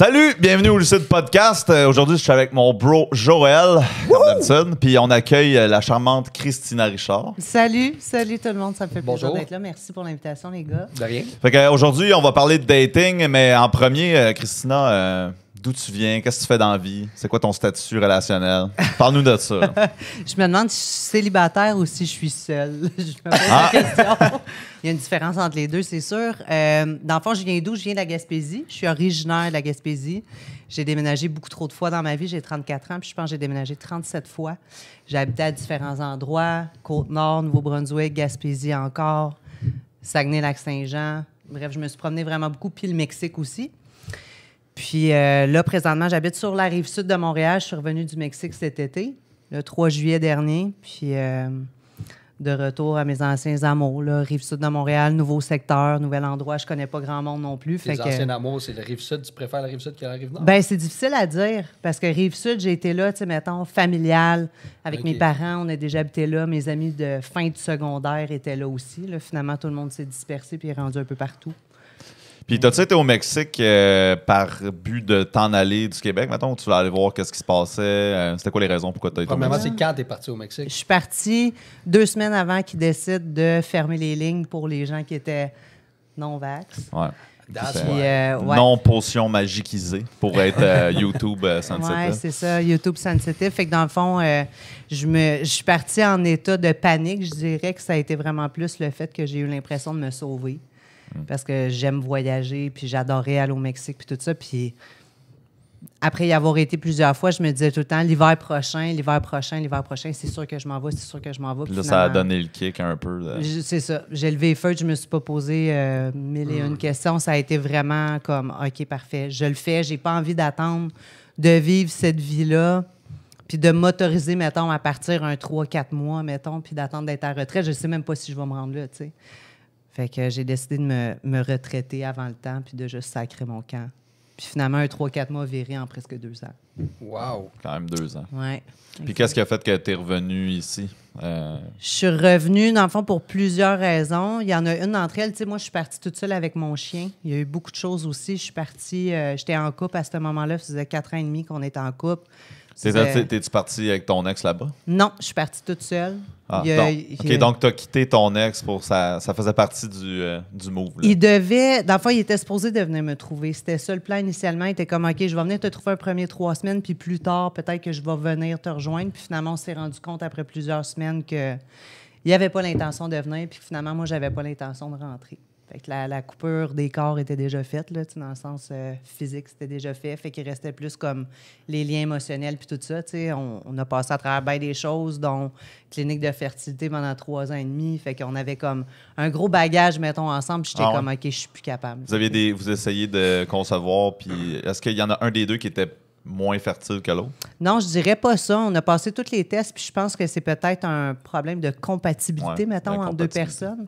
Salut, bienvenue au Lucide Podcast. Euh, aujourd'hui, je suis avec mon bro Joël, comme puis on accueille euh, la charmante Christina Richard. Salut, salut tout le monde, ça me fait plaisir d'être là. Merci pour l'invitation, les gars. De rien. Fait qu'aujourd'hui, euh, on va parler de dating, mais en premier, Christina, D'où tu viens? Qu'est-ce que tu fais dans la vie? C'est quoi ton statut relationnel? Parle-nous de ça. je me demande si je suis célibataire ou si je suis seule. je me pose ah! question. Il y a une différence entre les deux, c'est sûr. Euh, dans le je viens d'où? Je viens de la Gaspésie. Je suis originaire de la Gaspésie. J'ai déménagé beaucoup trop de fois dans ma vie. J'ai 34 ans, puis je pense que j'ai déménagé 37 fois. J'ai habité à différents endroits. Côte-Nord, Nouveau-Brunswick, Gaspésie encore, Saguenay-Lac-Saint-Jean. Bref, je me suis promenée vraiment beaucoup, puis le Mexique aussi. Puis euh, là, présentement, j'habite sur la rive sud de Montréal. Je suis revenue du Mexique cet été, le 3 juillet dernier. Puis euh, de retour à mes anciens amours, là, rive sud de Montréal, nouveau secteur, nouvel endroit. Je connais pas grand monde non plus. Tes anciens amours, c'est la rive sud. Tu préfères la rive sud la rive nord? Bien, c'est difficile à dire parce que rive sud, j'ai été là, tu sais, mettons, familiale, avec mes parents. On a déjà habité là. Mes amis de fin de secondaire étaient là aussi. Finalement, tout le monde s'est dispersé puis est rendu un peu partout. Puis t'as-tu été au Mexique euh, par but de t'en aller du Québec, mettons, tu voulais aller voir qu'est-ce qui se passait? Euh, c'était quoi les raisons pourquoi t'as été au Mexique? c'est quand t'es parti au Mexique? Je suis partie deux semaines avant qu'ils décident de fermer les lignes pour les gens qui étaient non-vax. Euh, ouais. Non potion magiquisée pour être YouTube sensitive. Oui, c'est ça, YouTube sensitive. Fait que dans le fond, je, me, je suis partie en état de panique. Je dirais que ça a été vraiment plus le fait que j'ai eu l'impression de me sauver. Mm. parce que j'aime voyager, puis j'adorais aller au Mexique, puis tout ça. Puis après y avoir été plusieurs fois, je me disais tout le temps, l'hiver prochain, l'hiver prochain, l'hiver prochain, c'est sûr que je m'en vais, c'est sûr que je m'en vais. Puis là, ça a donné le kick un peu. C'est ça. J'ai levé feu, je me suis pas posé euh, mille et une mm. questions. Ça a été vraiment comme, OK, parfait, je le fais. J'ai pas envie d'attendre de vivre cette vie-là, puis de m'autoriser, mettons, à partir un 3-4 mois, mettons, puis d'attendre d'être à retraite. Je sais même pas si je vais me rendre là, tu sais. Fait que j'ai décidé de me, retraiter avant le temps, puis de juste sacrer mon camp. Puis finalement, un 3-4 mois viré en presque deux ans. Wow! Quand même deux ans. Oui. Puis qu'est-ce qui a fait que tu es revenu ici? Euh, je suis revenue, dans le fond, pour plusieurs raisons. Il y en a une d'entre elles. Tu moi, je suis partie toute seule avec mon chien. Il y a eu beaucoup de choses aussi. Je suis partie, euh, j'étais en couple à ce moment-là. Ça faisait quatre ans et demi qu'on était en couple. T'es-tu parti avec ton ex là-bas? Non, je suis partie toute seule. Ah, donc, tu OK, donc t'as quitté ton ex pour ça. Ça faisait partie du, euh, du move. Il devait. Dans le fond, il était supposé de venir me trouver. C'était ça le plan initialement. Il était comme OK, je vais venir te trouver un premier trois semaines, puis plus tard, peut-être que je vais venir te rejoindre. Puis finalement, on s'est rendu compte après plusieurs semaines qu'il il avait pas l'intention de venir, puis finalement, moi, j'avais pas l'intention de rentrer que la, coupure des corps était déjà faite, dans le sens euh, physique, c'était déjà fait. Fait qu'il restait plus comme les liens émotionnels puis tout ça. On, on, a passé à travers bien des choses, dont clinique de fertilité pendant trois ans et demi. Fait qu'on avait comme un gros bagage, mettons, ensemble. J'étais ah comme, OK, je suis plus capable. Vous aviez des, vous essayez de concevoir, puis est-ce qu'il y en a un des deux qui était moins fertile que l'autre? Non, je dirais pas ça. On a passé tous les tests, puis je pense que c'est peut-être un problème de compatibilité, mettons, entre deux personnes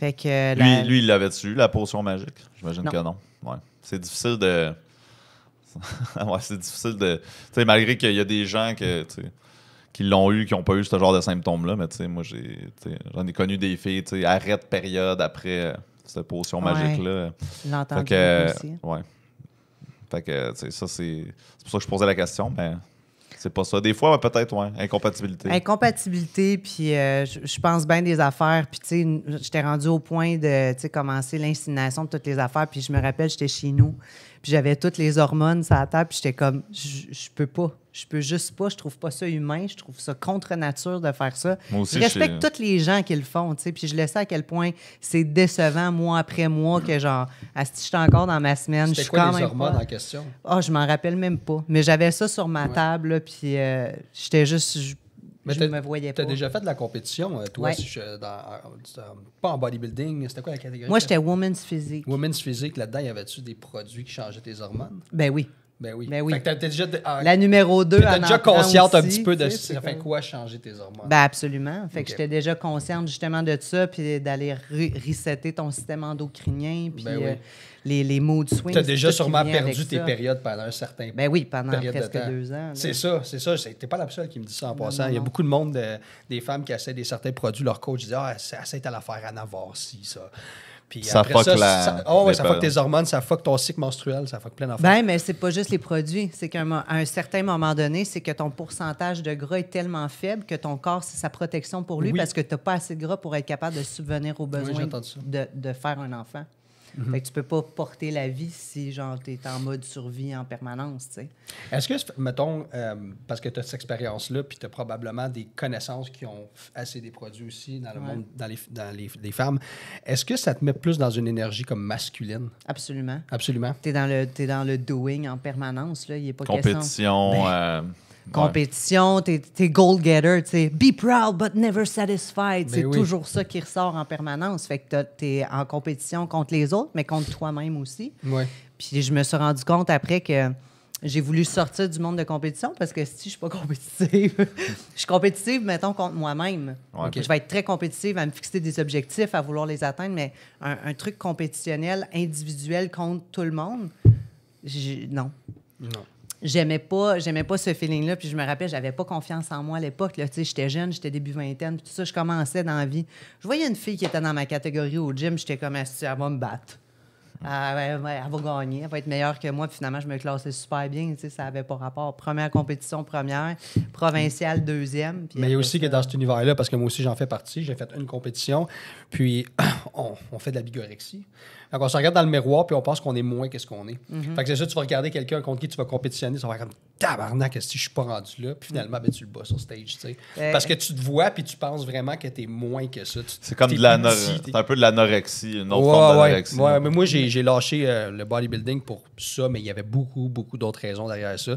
que euh, lui, lui, il l'avait-tu, la potion magique? J'imagine que non. Ouais. C'est difficile de. c'est difficile de. sais, malgré qu'il y a des gens que, qui l'ont eu, qui n'ont pas eu ce genre de symptômes-là, mais t'sais, moi, j'ai, j'en ai connu des filles, t'sais, arrête période après euh, cette potion magique-là. L'entendre aussi. Ouais. Fait que, ça, c'est... c'est pour ça que je posais la question, mais c'est pas ça. Des fois, peut-être, ouais, incompatibilité. Incompatibilité, puis euh, je pense bien des affaires. Puis, tu sais, j'étais rendue au point de, commencer l'incinération de toutes les affaires. Puis, je me rappelle, j'étais chez nous j'avais toutes les hormones sur la table, puis j'étais comme, je peux pas. Je peux juste pas, je trouve pas ça humain, je trouve ça contre nature de faire ça. je respecte tous les gens qui le font, tu sais, puis je le sais à quel point c'est décevant mois après mois que genre, si encore dans ma semaine, je quoi, les hormones en question. Ah, oh, je m'en rappelle même pas, mais j'avais ça sur ma table, puis euh, j'étais juste, je ne me voyais pas. Tu as déjà fait de la compétition, euh, toi, pas en bodybuilding, c'était quoi la catégorie? Moi, j'étais woman's physique. Woman's physique, là-dedans, y avait-tu des produits qui changeaient tes hormones? Ben oui. Ben oui. Ben oui. Fait que tu étais déjà, ah, la numéro 2 Tu déjà consciente un petit peu de ça fait quoi changer tes hormones. Ben absolument. Fait que j'étais déjà consciente justement de ça, puis d'aller resetter ton système endocrinien. Puis, ben oui. Euh, les, les mots de swing. Tu as déjà sûrement perdu tes périodes pendant un certain ben oui, pendant presque deux ans. C'est ça, c'est ça. Tu n'es pas la seule qui me dit ça en passant. Il y a beaucoup de monde, euh, des femmes qui essaient des certains produits. Leur coach dit Ah, ça c'est à l'affaire à n'avoir si, ça. Puis ça après ça, la... ça, oh, ouais, ça tes hormones, ça fuck ton cycle menstruel, ça fuck plein d'affaires. Ben, mais c'est pas juste les produits. C'est qu'à un, certain moment donné, c'est que ton pourcentage de gras est tellement faible que ton corps, c'est sa protection pour lui parce que tu n'as pas assez de gras pour être capable de subvenir aux besoins de, de faire un enfant. Mhm. Fait tu peux pas porter la vie si, genre, tu es en mode survie en permanence, Est-ce que, mettons, euh, parce que tu as cette expérience-là, puis tu as probablement des connaissances qui ont assez des produits aussi dans le monde, dans les, dans les, femmes, est-ce que ça te met plus dans une énergie comme masculine? Absolument. Absolument. Tu es, es, dans le doing en permanence, là. Il pas Compétition, question. Euh, compétition, t'es goal getter, t'sais. be proud but never satisfied. Ben C'est toujours ça qui ressort en permanence. Fait que t'es en compétition contre les autres, mais contre toi-même aussi. Ouais. Puis je me suis rendu compte après que j'ai voulu sortir du monde de compétition parce que si je suis pas compétitive, je suis compétitive, mettons, contre moi-même. Je vais être très compétitive à me fixer des objectifs, à vouloir les atteindre, mais un, un truc compétitionnel, individuel contre tout le monde, non. Non j'aimais pas j'aimais pas ce feeling là puis je me rappelle j'avais pas confiance en moi à l'époque là tu j'étais jeune j'étais début vingtaine tout ça je commençais dans la vie je voyais une fille qui était dans ma catégorie au gym j'étais comme elle va me battre ouais, elle va gagner, elle va être meilleure que moi. finalement, je me classais super bien. Tu ça n'avait pas rapport. Première compétition, première. Provinciale, deuxième. Mais il y a aussi que dans cet univers-là, parce que moi aussi, j'en fais partie, j'ai fait une compétition. Puis, on fait de la bigorexie on se regarde dans le miroir, puis on pense qu'on est moins qu'est-ce qu'on est. Mhm. Fait que c'est ça, tu vas regarder quelqu'un contre qui tu vas compétitionner, ça va être comme tabarnak, si je suis pas rendu là, puis finalement, ben, tu le bosses sur stage, Parce que tu te vois, puis tu penses vraiment que t'es moins que ça. C'est comme de l'anorexie. un peu de l'anorexie, une autre mais moi, j'ai lâché euh, le bodybuilding pour ça, mais il y avait beaucoup, beaucoup d'autres raisons derrière ça.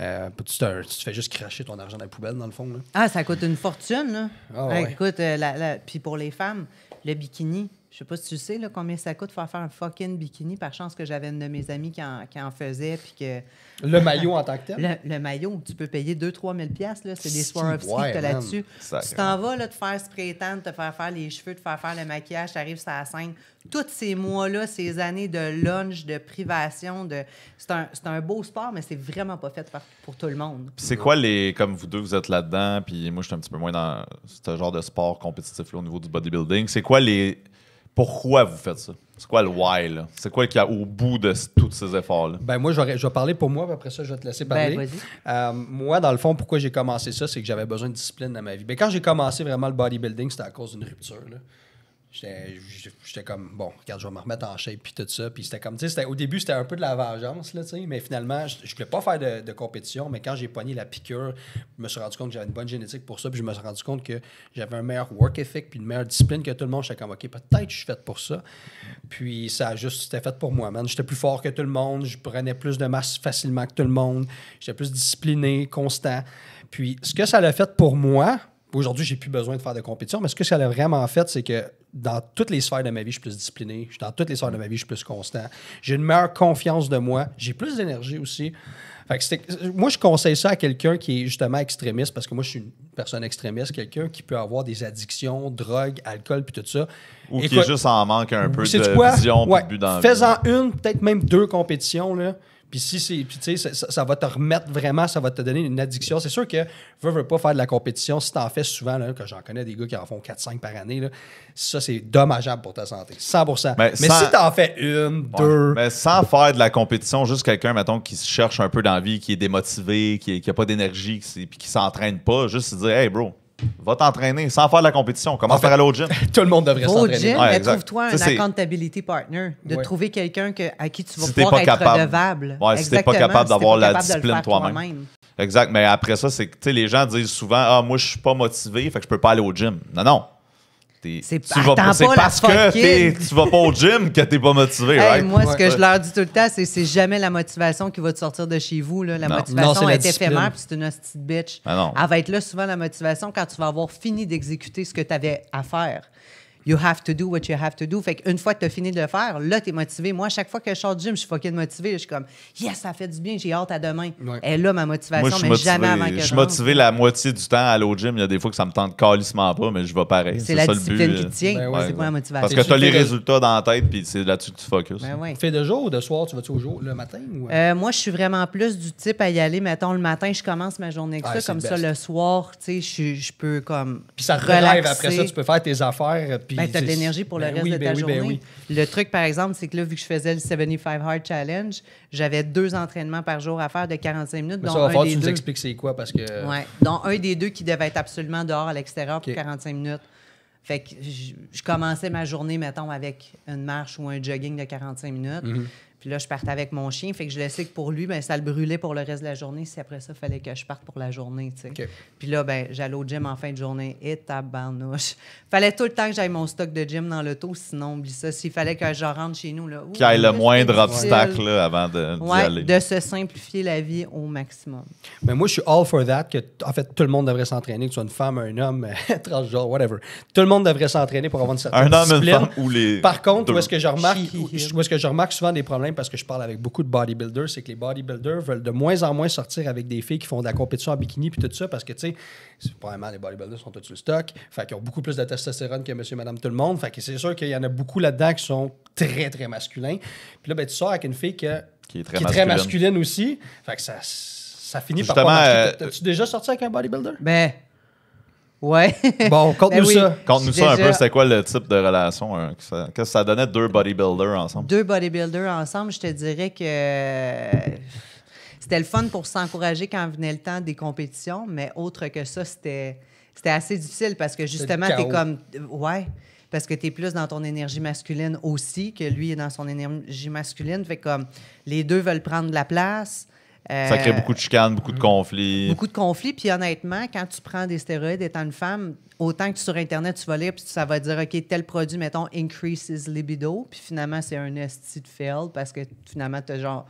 Euh, tu, tu, te fais juste cracher ton argent dans la poubelle, dans le fond. Ah, ça coûte une fortune, là. Ah, Écoute, euh, puis pour les femmes, le bikini. Je sais pas si tu sais combien ça coûte faire faire un fucking bikini. Par chance que j'avais une de mes amies qui en, qui en faisait. Puis que... Le maillot en tant que tel? Le, maillot, tu peux payer 2-3 000 C'est des Swarovski ouais, que là-dessus. Tu t'en vas là, faire spray tan, te faire faire les cheveux, te faire faire le maquillage, tu arrives à la scène. Tous ces mois-là, ces années de lunch, de privation, de... c'est un, un, beau sport, mais c'est vraiment pas fait pour tout le monde. c'est quoi les. Comme vous deux, vous êtes là-dedans, puis moi, je suis un petit peu moins dans ce genre de sport compétitif au niveau du bodybuilding. C'est quoi les pourquoi vous faites ça? C'est quoi le why, C'est quoi qu'il y a au bout de tous ces efforts-là? Ben moi, je vais parler pour moi, puis après ça, je vais te laisser ben, parler. euh, moi, dans le fond, pourquoi j'ai commencé ça, c'est que j'avais besoin de discipline dans ma vie. ben, quand j'ai commencé vraiment le bodybuilding, c'était à cause d'une rupture. Là. J'étais comme, bon, regarde, je vais me remettre en shape, puis tout ça. Puis c'était comme, tu sais, au début, c'était un peu de la vengeance, tu mais finalement, je, ne voulais pas faire de, compétition, mais quand j'ai pogné la piqûre, je me suis rendu compte que j'avais une bonne génétique pour ça, puis je me suis rendu compte que j'avais un meilleur work ethic, puis une meilleure discipline que tout le monde. J'étais comme, OK, peut-être je suis fait pour ça. Puis ça a juste, c'était fait pour moi, man. J'étais plus fort que tout le monde, je prenais plus de masse facilement que tout le monde, j'étais plus discipliné, constant. Puis ce que ça l'a fait pour moi, Aujourd'hui, j'ai plus besoin de faire de compétition, mais ce que ça a vraiment fait, c'est que dans toutes les sphères de ma vie, je suis plus discipliné. Dans toutes les sphères de ma vie, je suis plus constant. J'ai une meilleure confiance de moi. J'ai plus d'énergie aussi. moi, je conseille ça à quelqu'un qui est justement extrémiste, parce que moi, je suis une personne extrémiste, quelqu'un qui peut avoir des addictions, drogue, alcool, puis tout ça. Ou qui est juste en manque un peu de quoi? vision, but Fais-en une, peut-être même deux compétitions, là. Puis si c'est, tu sais, ça, va te remettre vraiment, ça va te donner une addiction. C'est sûr que veux, veux pas faire de la compétition si t'en fais souvent, que j'en connais des gars qui en font 4-5 par année, ça c'est dommageable pour ta santé. 100%. Mais, mais si t'en fais une, deux. Mais sans faire de la compétition, juste quelqu'un, mettons, qui se cherche un peu d'envie qui est démotivé, qui n'a pas d'énergie, qui, puis qui s'entraîne pas, juste se dire, hey bro, Va t'entraîner sans faire de la compétition. comment faire par aller au gym. Tout le monde devrait s'entraîner. Au gym, trouve-toi un accountability partner. De trouver quelqu'un à qui tu vas pouvoir être capable. redevable. Ouais, si t'es pas capable d'avoir la discipline toi-même. exact. Mais après ça, c'est que les gens disent souvent Ah, moi, je suis pas motivé, fait que je peux pas aller au gym. Non, non. C'est pas parce que tu vas pas au gym que tu t'es pas motivé, Moi, ce que je leur dis tout le temps, c'est c'est jamais la motivation qui va te sortir de chez vous. Là. La motivation est, éphémère, puis c'est une hostie bitch. Ben Elle va être là souvent, la motivation, quand tu vas avoir fini d'exécuter ce que tu avais à faire you have to do what you have to do. Fait qu'une fois que tu as fini de le faire, là, tu es motivé. Moi, à chaque fois que je sors du gym, je suis fucking motivé. Je suis comme, yes, ça fait du bien, j'ai hâte à demain. Et là, ma motivation, mais jamais avant que je suis motivé la moitié du temps à aller au gym. Il y a des fois que ça me tente calissement pas, mais je vais pareil. C'est la discipline euh, qui tient. Ben c'est pas la motivation. Parce que tu as les résultats dans la tête, puis c'est là-dessus que tu focuses. Ben tu fais de jour ou de soir, tu vas-tu au jour, le matin? Ou... Euh? Euh, moi, je suis vraiment plus du type à y aller, mettons, le matin, je commence ma journée avec ça. Comme ça, le soir, tu sais, je peux comme. Puis ça relève après ça, tu peux faire tes affaires, ben, tu as de l'énergie pour le ben reste de ta ben journée. Le truc, par exemple, c'est que là, vu que je faisais le 75 Hard Challenge, j'avais deux entraînements par jour à faire de 45 minutes. des tu nous expliques c'est quoi parce que. Euh, oui, dont un des deux qui devait être absolument dehors à l'extérieur pour 45 minutes. Fait que je, commençais ma journée, mettons, avec une marche ou un jogging de 45 minutes. Mm-hmm. Puis là, je partais avec mon chien. Fait que je le sais que pour lui, ben, ça le brûlait pour le reste de la journée. Si après ça, il fallait que je parte pour la journée. sais. Puis là, ben, j'allais au gym en fin de journée. Et tabarnouche. Fallait tout le temps que j'aille mon stock de gym dans l'auto. Sinon, ça. S'il fallait que je rentre chez nous. Qu'il y ait le moindre obstacle là, avant de aller. De se simplifier la vie au maximum. Mais moi, je suis all for that. Que, en fait, tout le monde devrait s'entraîner, que tu sois une femme, un homme, transgenre, whatever. Tout le monde devrait s'entraîner pour avoir une certaine un discipline. Un homme, une femme ou les. Par contre, est-ce que je est-ce que je remarque souvent des problèmes parce que je parle avec beaucoup de bodybuilders, c'est que les bodybuilders veulent de moins en moins sortir avec des filles qui font de la compétition en bikini puis tout ça parce que, tu sais, probablement les bodybuilders sont tout sur le stock. Fait qu'ils ont beaucoup plus de testostérone que monsieur, madame, tout le monde. Fait que c'est sûr qu'il y en a beaucoup là-dedans qui sont très, très masculins. Puis là, ben, tu sors avec une fille qui est très, masculine. aussi. Fait que ça finit par pas euh, T'as-tu déjà sorti avec un bodybuilder? Ben, Ouais. Bon, ben conte-nous ça. nous ça un peu, c'était quoi le type de relation? quest que ça donnait deux bodybuilders ensemble? Deux bodybuilders ensemble, je te dirais que c'était le fun pour s'encourager quand venait le temps des compétitions, mais autre que ça, c'était assez difficile parce que justement, t'es comme. Ouais. Parce que tu es plus dans ton énergie masculine aussi, que lui est dans son énergie masculine. Fait comme les deux veulent prendre la place ça crée euh, beaucoup de chicanes, beaucoup de mm. conflits. Beaucoup de conflits. Puis honnêtement, quand tu prends des stéroïdes étant une femme, autant que sur Internet, tu vas lire, puis ça va dire, OK, tel produit, mettons, increases libido. Puis finalement, c'est un esti de fail parce que finalement, tu genre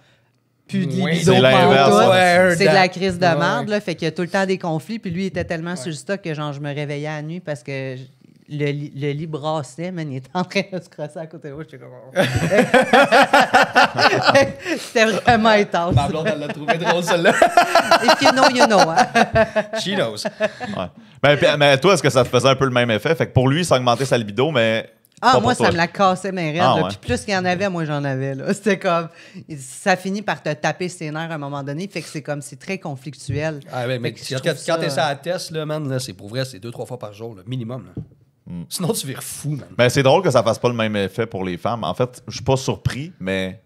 plus de C'est de la crise de merde. fait qu'il y a tout le temps des conflits. Puis lui, était tellement sur le stock que genre, je me réveillais à nuit parce que le, le lit brassait, man, il était en train de se crosser à côté de moi. J'étais comme. Oh. C'était vraiment intense. Ma blonde, elle l'a trouvé drôle, celle-là. If you know, you know. Hein. She knows. Mais, ben, mais toi, est-ce que ça te faisait un peu le même effet? Fait que pour lui, ça augmentait sa libido, mais. Ah, moi, ça me la cassait mes rêves. Ah, plus qu'il y en avait, moi, j'en avais. C'était comme. Ça finit par te taper ses nerfs à un moment donné. Fait que c'est comme. C'est très conflictuel. Ah, ouais, mais, quand, tu t'es ça à test, man, là, c'est pour vrai, c'est deux, trois fois par jour, le minimum. Mm. Sinon, tu vires fou, man. Mais ben, c'est drôle que ça fasse pas le même effet pour les femmes. En fait, je suis pas surpris, mais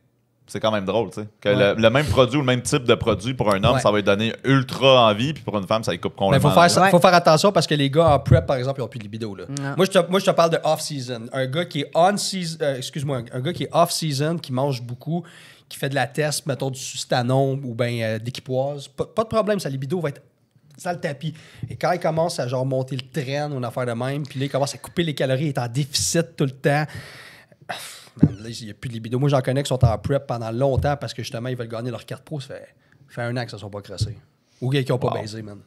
c'est quand même drôle, tu Que le, même produit le même type de produit pour un homme, ça va lui donner ultra envie, puis pour une femme, ça lui coupe complètement. Il faut faire, attention parce que les gars en prep, par exemple, ils ont plus de libido, Moi je, te, parle de off-season. Un gars qui est euh, excuse-moi, un qui off-season, qui mange beaucoup, qui fait de la test, mettons du sustanon ou bien euh, d'équipoise, pas, pas de problème, sa libido va être ça le tapis. Et quand il commence à genre monter le train ou une affaire de même, puis là, il commence à couper les calories, il est en déficit tout le temps. Là, il n'y a plus de libido. Moi, j'en connais qui sont en prep pendant longtemps parce que justement, ils veulent gagner leur carte pro. Ça fait, un an que ça ne sont pas crassés. Ou qu'ils n'ont pas baisé, man.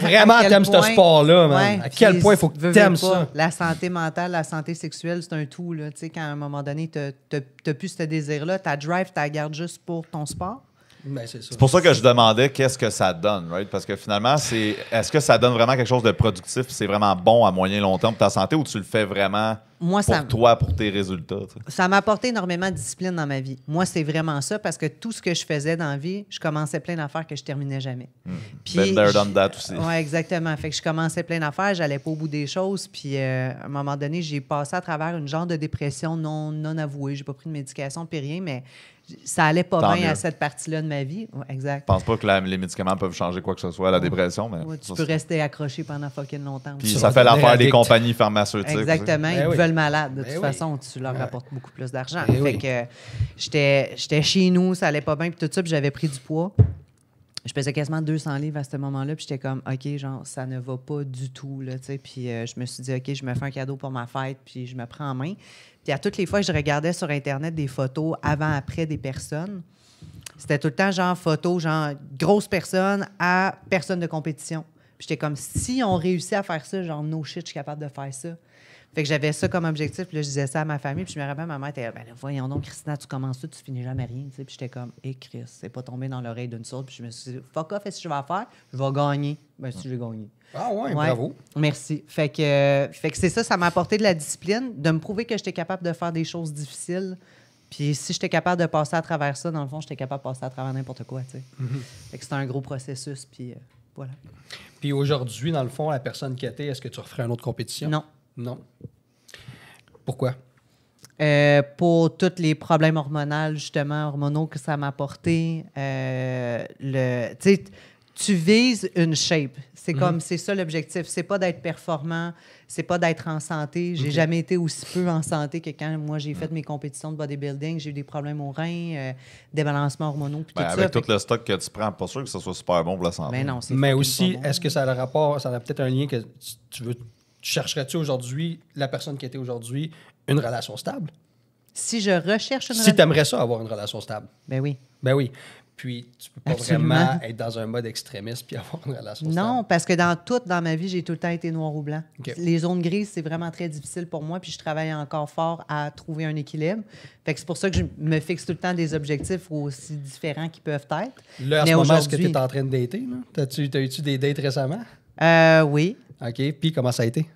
Vraiment, t'aimes ce sport-là, man. à quel point il faut que t'aimes ça? La santé mentale, la santé sexuelle, c'est un tout. Là. quand à un moment donné, tu t'as plus ce désir-là, ta drive, tu la gardes juste pour ton sport. Ben, c'est pour ça que je demandais qu'est-ce que ça donne, right? Parce que finalement, c'est est-ce que ça donne vraiment quelque chose de productif, c'est vraiment bon à moyen et long terme pour ta santé ou tu le fais vraiment pour toi, pour tes résultats? Ça m'a apporté énormément de discipline dans ma vie. Moi, c'est vraiment ça parce que tout ce que je faisais dans la vie, je commençais plein d'affaires que je terminais jamais. Hmm. Puis, aussi. Oui, exactement. Fait que je commençais plein d'affaires, j'allais pas au bout des choses. Puis euh, à un moment donné, j'ai passé à travers une genre de dépression non, non avouée. J'ai pas pris de médication, puis rien, mais ça allait pas bien à cette partie-là de ma vie. exact. Je pense pas que les médicaments peuvent changer quoi que ce soit à la dépression, mais tu peux rester accroché pendant fucking longtemps. puis ça fait l'affaire des compagnies pharmaceutiques. Exactement. Ben ils veulent malade. De ben toute façon, tu leur apportes beaucoup plus d'argent. Ben j'étais chez nous, ça allait pas bien, puis tout ça, j'avais pris du poids. Je pesais quasiment 200 livres à ce moment-là, puis j'étais comme, OK, genre, ça ne va pas du tout, là, Puis euh, je me suis dit, OK, je me fais un cadeau pour ma fête, puis je me prends en main à toutes les fois que je regardais sur Internet des photos avant-après des personnes, c'était tout le temps genre photo, genre grosse personne à personne de compétition. Puis j'étais comme, si on réussit à faire ça, genre no shit, je suis capable de faire ça. Fait que j'avais ça comme objectif. Puis là, je disais ça à ma famille. Puis je me rappelle, ma mère était ben là, voyons donc, Christina, tu commences ça, tu finis jamais rien. Tu puis j'étais comme, hé, eh, Chris, c'est pas tombé dans l'oreille d'une sourde. Puis je me suis dit, fuck off, et si je vais faire, je vais gagner. Ben, si j'ai gagné. Ah ouais, bravo. Merci. Fait que, que c'est ça, ça m'a apporté de la discipline, de me prouver que j'étais capable de faire des choses difficiles. Puis si j'étais capable de passer à travers ça, dans le fond, j'étais capable de passer à travers n'importe quoi, tu sais. Mhm. que c'était un gros processus, puis euh, voilà. Puis aujourd'hui, dans le fond, la personne qui était, est-ce que tu referais une autre compétition? Non. Non. Pourquoi? Euh, pour tous les problèmes hormonaux, justement, hormonaux que ça m'a apporté. Euh, tu vises une shape. C'est comme, mhm. c'est ça l'objectif. C'est pas d'être performant, c'est pas d'être en santé. J'ai jamais été aussi peu en santé que quand moi j'ai fait mes compétitions de bodybuilding. J'ai eu des problèmes aux reins, euh, des balancements hormonaux. Ben, avec tout le stock que tu prends, pas sûr que ce soit super bon pour la santé. Ben Mais aussi, est-ce que ça a le rapport, ça a peut-être un lien que tu veux tu chercherais-tu aujourd'hui la personne qui était aujourd'hui une relation stable? Si je recherche une Si tu aimerais ça avoir une relation stable. Ben oui. Ben oui. Puis tu peux pas vraiment être dans un mode extrémiste puis avoir une relation stable. Non, parce que dans toute dans ma vie, j'ai tout le temps été noir ou blanc. Les zones grises, c'est vraiment très difficile pour moi puis je travaille encore fort à trouver un équilibre. Fait que c'est pour ça que je me fixe tout le temps des objectifs aussi différents qu'ils peuvent être. Là, à ce moment, est-ce que tu es en train de dater? tu as eu des dates récemment? Euh, oui. OK. Puis comment ça a été?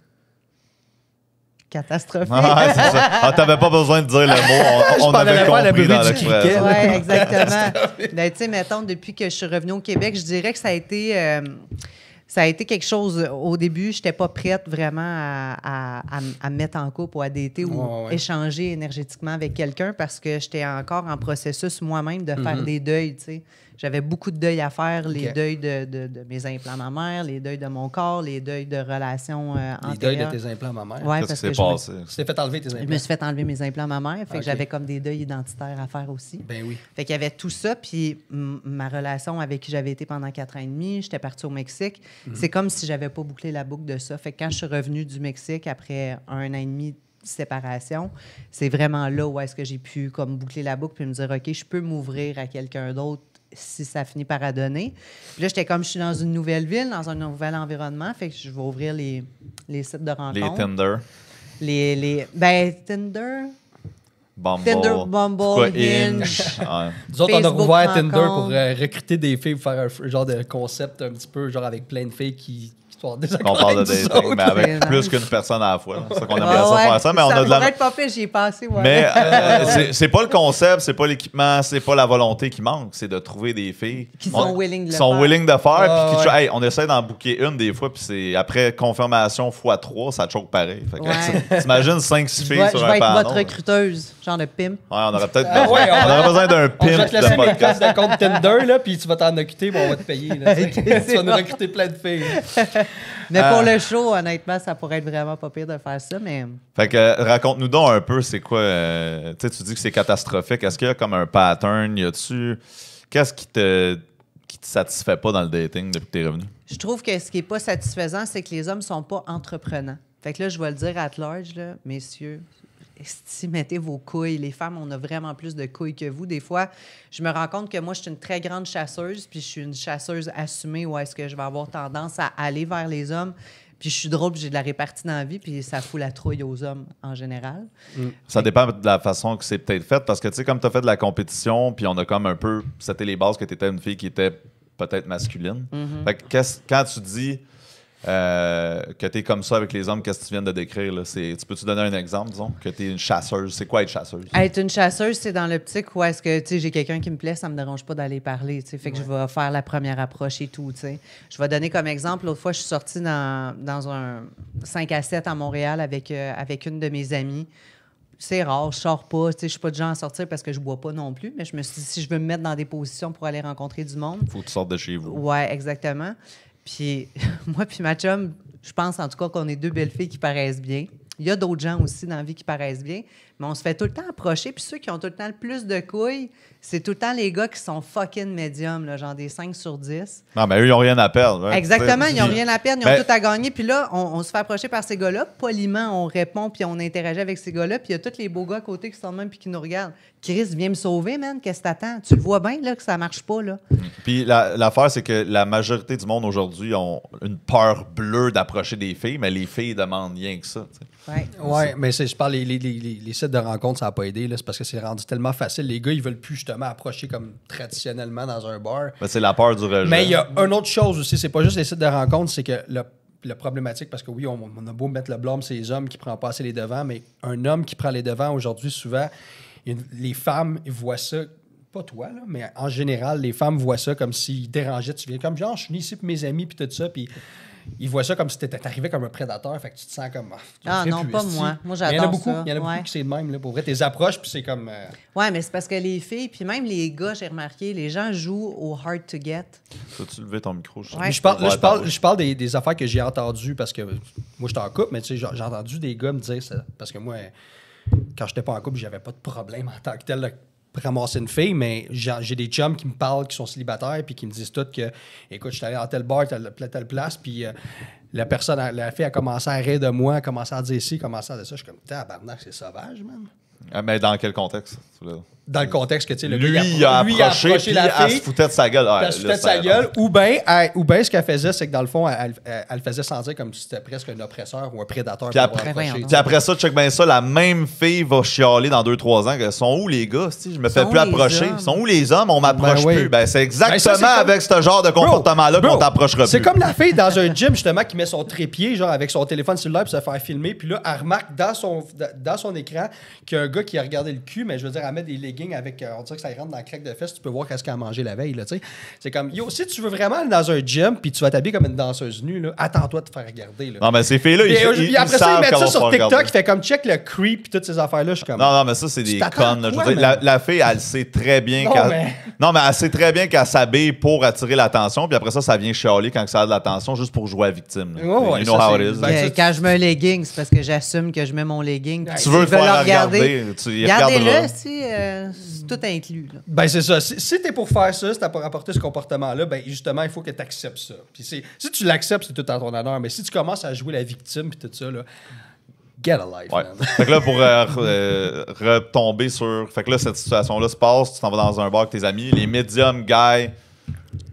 Catastrophique. Ah, c'est ah, t'avais pas besoin de dire le mot. On, avait compris dans l'expression. Oui, exactement. Ben, tu sais, mettons, depuis que je suis revenue au Québec, je dirais que ça a été... Euh, ça a été quelque chose. Au début, je n'étais pas prête vraiment à, mettre en couple ou à dater ou échanger énergétiquement avec quelqu'un parce que j'étais encore en processus moi-même de faire mm-hmm. des deuils. Tu sais. J'avais beaucoup de deuils à faire, les deuils de, de, mes implants mère les deuils de mon corps, les deuils de relations antérieures. Les deuils de tes implants mammaires? Oui, parce que, Je me... Tu fait enlever tes implants? Je me suis fait enlever mes implants mammaires, fait que ah, j'avais comme des deuils identitaires à faire aussi. Ben oui. Fait qu'il y avait tout ça, puis ma relation avec qui j'avais été pendant quatre ans et demi, j'étais partie au Mexique. Mhm. C'est comme si j'avais pas bouclé la boucle de ça. Fait que quand je suis revenue du Mexique après un an et demi de séparation, c'est vraiment là où est-ce que j'ai pu comme boucler la boucle puis me dire OK, je peux m'ouvrir à quelqu'un d'autre si ça finit par adonner. Puis là, j'étais comme, je suis dans une nouvelle ville, dans un nouvel environnement, fait que je vais ouvrir les, les sites de rencontre. Les Tinder. Les, les, ben, Tinder. Bumble. Tinder, Bumble, Hinge. Ah. Nous autres, on a ouvert Tinder pour euh, recruter des filles, pour faire un genre de concept un petit peu, genre avec plein de filles qui histoire. on parle de dating, mais avec plus qu'une personne à la fois. C'est qu'on aimerait ça faire ça, mais on a de la. pas j'y ai passé. Mais euh, c'est pas le concept, c'est pas l'équipement, c'est pas la volonté qui manque, c'est de trouver des filles qui sont willing de sont willing de faire. on essaie d'en bouquer une des fois, puis c'est après confirmation x3, ça choque pareil. T'imagines 5-6 filles sur un panneau. Je vais être votre recruteuse, genre de pimp. on aurait peut-être ah besoin d'un pimp. on va te laisser mes de compte Tinder, puis tu vas t'en occuper, on va te payer. Tu vas nous recruter plein de filles. mais pour euh, le show, honnêtement, ça pourrait être vraiment pas pire de faire ça, mais... Fait que euh, raconte-nous donc un peu, c'est quoi... Euh, tu sais, tu dis que c'est catastrophique. Est-ce qu'il y a comme un pattern? Y a-tu... Qu'est-ce qui te te satisfait pas dans le dating depuis que t'es revenu? Je trouve que ce qui est pas satisfaisant, c'est que les hommes sont pas entreprenants. Fait que là, je vais le dire à large, là, messieurs, si mettez vos couilles, les femmes, on a vraiment plus de couilles que vous. Des fois, je me rends compte que moi, je suis une très grande chasseuse, puis je suis une chasseuse assumée où est-ce que je vais avoir tendance à aller vers les hommes. Puis je suis drôle, j'ai de la répartie dans la vie, puis ça fout la trouille aux hommes en général. Mm. Ça dépend de la façon que c'est peut-être fait, parce que tu sais, comme tu as fait de la compétition, puis on a comme un peu c'était les bases que tu étais une fille qui était peut-être masculine. Mm-hmm. quand tu dis euh, que tu es comme ça avec les hommes, qu'est-ce que tu viens de décrire? Là? Tu peux-tu donner un exemple, disons, que tu es une chasseuse? C'est quoi être chasseuse? Être une chasseuse, c'est dans l'optique où est-ce que j'ai quelqu'un qui me plaît, ça me dérange pas d'aller parler. Fait que je vais faire la première approche et tout. Je vais donner comme exemple, l'autre fois, je suis sortie dans, un 5 à 7 à Montréal avec, euh, avec une de mes amies c'est rare, je sors pas, je suis pas de genre à sortir parce que je bois pas non plus, mais je me suis si je veux me mettre dans des positions pour aller rencontrer du monde... Faut que tu sortes de chez vous. Oui, exactement. Puis moi, puis ma chum, je pense en tout cas qu'on est deux belles filles qui paraissent bien. Il y a d'autres gens aussi dans la vie qui paraissent bien, mais on se fait tout le temps approcher. Puis ceux qui ont tout le temps le plus de couilles, c'est tout le temps les gars qui sont fucking médiums, là, genre des 5 sur 10. Non, mais eux, ils n'ont rien à perdre. Hein. Exactement, ils n'ont rien à perdre, ils ont ben tout à gagner. Puis là, on, se fait approcher par ces gars-là. Poliment, on répond, puis on interagit avec ces gars-là. Puis il y a tous les beaux gars à côté qui sont même, puis qui nous regardent. Chris, viens me sauver, man, qu'est-ce que t'attends? Tu le vois bien, là, que ça marche pas, là. Puis l'affaire, c'est que la majorité du monde aujourd'hui ont une peur bleue d'approcher des filles, mais les filles demandent rien que ça. Oui. Ouais. ouais, mais je parle les de rencontre, ça n'a pas aidé. C'est parce que c'est rendu tellement facile. Les gars, ils veulent plus justement approcher comme traditionnellement dans un bar. Ben, c'est la peur du rejet. Mais il y a une autre chose aussi. C'est pas juste les sites de rencontre, c'est que le la problématique, parce que oui, on, on, a beau mettre le blâme, c'est les hommes qui prennent pas assez les devants, mais un homme qui prend les devants aujourd'hui, souvent, les femmes voient ça, pas toi, là, mais en général, les femmes voient ça comme s'ils dérangeaient. Tu viens comme genre, je suis ici pour mes amis, puis tout ça, puis ils voient ça comme si t'étais arrivé comme un prédateur, fait que tu te sens comme. ah, ah non, pas moi. Moi, j'adore ça. Il y en a beaucoup, il y a beaucoup qui c'est de même, là, pour vrai. Tes approches, puis c'est comme. Euh, ouais, mais c'est parce que les filles, puis même les gars, j'ai remarqué, les gens jouent au hard to get. faut tu lever ton micro? Je, parle, je, parle, des, affaires que j'ai entendues parce que moi, j'étais en couple, mais j'ai entendu des gars me dire ça. Parce que moi, quand j'étais pas en couple, j'avais pas de problème en tant que tel ramasser une fille, mais j'ai des chums qui me parlent, qui sont célibataires, puis qui me disent tout que, écoute, je suis allé à tel bar, à telle place, puis euh, la personne, la fille a commencé à rire de moi, a commencé à dire ci, a commencé à dire ça. Je suis comme, tabarnak, c'est sauvage, même. Ah, mais dans quel contexte? dans le contexte que tu sais, le lui, il a, approché, a elle se foutait de sa gueule. elle se foutait de sa gueule. Ou bien, ou ben, ce qu'elle faisait, c'est que dans le fond, elle, faisait sentir comme si c'était presque un oppresseur ou un prédateur. Puis après, puis après ça, check bien ça, la même fille va chialer dans 2-3 ans. sont où les gars? je me fais plus approcher. Sont où les hommes? On m'approche ben plus. Ben, c'est ben, exactement avec ce genre de comportement-là qu'on t'approchera plus. C'est comme la fille dans un gym, justement, qui met son trépied, genre avec son téléphone cellulaire, pour se faire filmer. Puis là, elle remarque dans son, dans son écran qu'il y a un gars qui a regardé le cul, mais je veux dire, elle met des avec, euh, on dirait que ça rentre dans la craque de fesses, tu peux voir qu'est-ce qu'elle a mangé la veille, tu sais. C'est comme, yo, si tu veux vraiment aller dans un gym puis tu vas t'habiller comme une danseuse nue, attends-toi de te faire regarder, Non, mais ces filles-là, ils, euh, ils, après ça, ils mettent ça sur TikTok, ils font comme check le creep et toutes ces affaires-là, je suis comme. Non, non, mais ça, c'est des connes, la, fille, elle sait très bien qu'elle. Mais... Non, mais elle sait très bien qu'elle s'habille pour attirer l'attention, puis après ça, ça vient chialer quand ça a de l'attention juste pour jouer à victime. you know how it is. Ben, quand je mets un legging, c'est parce que j'assume que je mets mon legging. Tu veux le faire regarder. le si. Euh, tout inclus. Ben, c'est ça. Si, t'es pour faire ça, si t'as pour apporter ce comportement-là, ben, justement, il faut que t'acceptes ça. si tu l'acceptes, c'est tout en ton honneur. Mais si tu commences à jouer la victime, puis tout ça, là. Get a life, man. fait que là, pour euh, euh, retomber sur. Fait que là, cette situation-là se passe, tu t'en vas dans un bar avec tes amis, les médiums, guys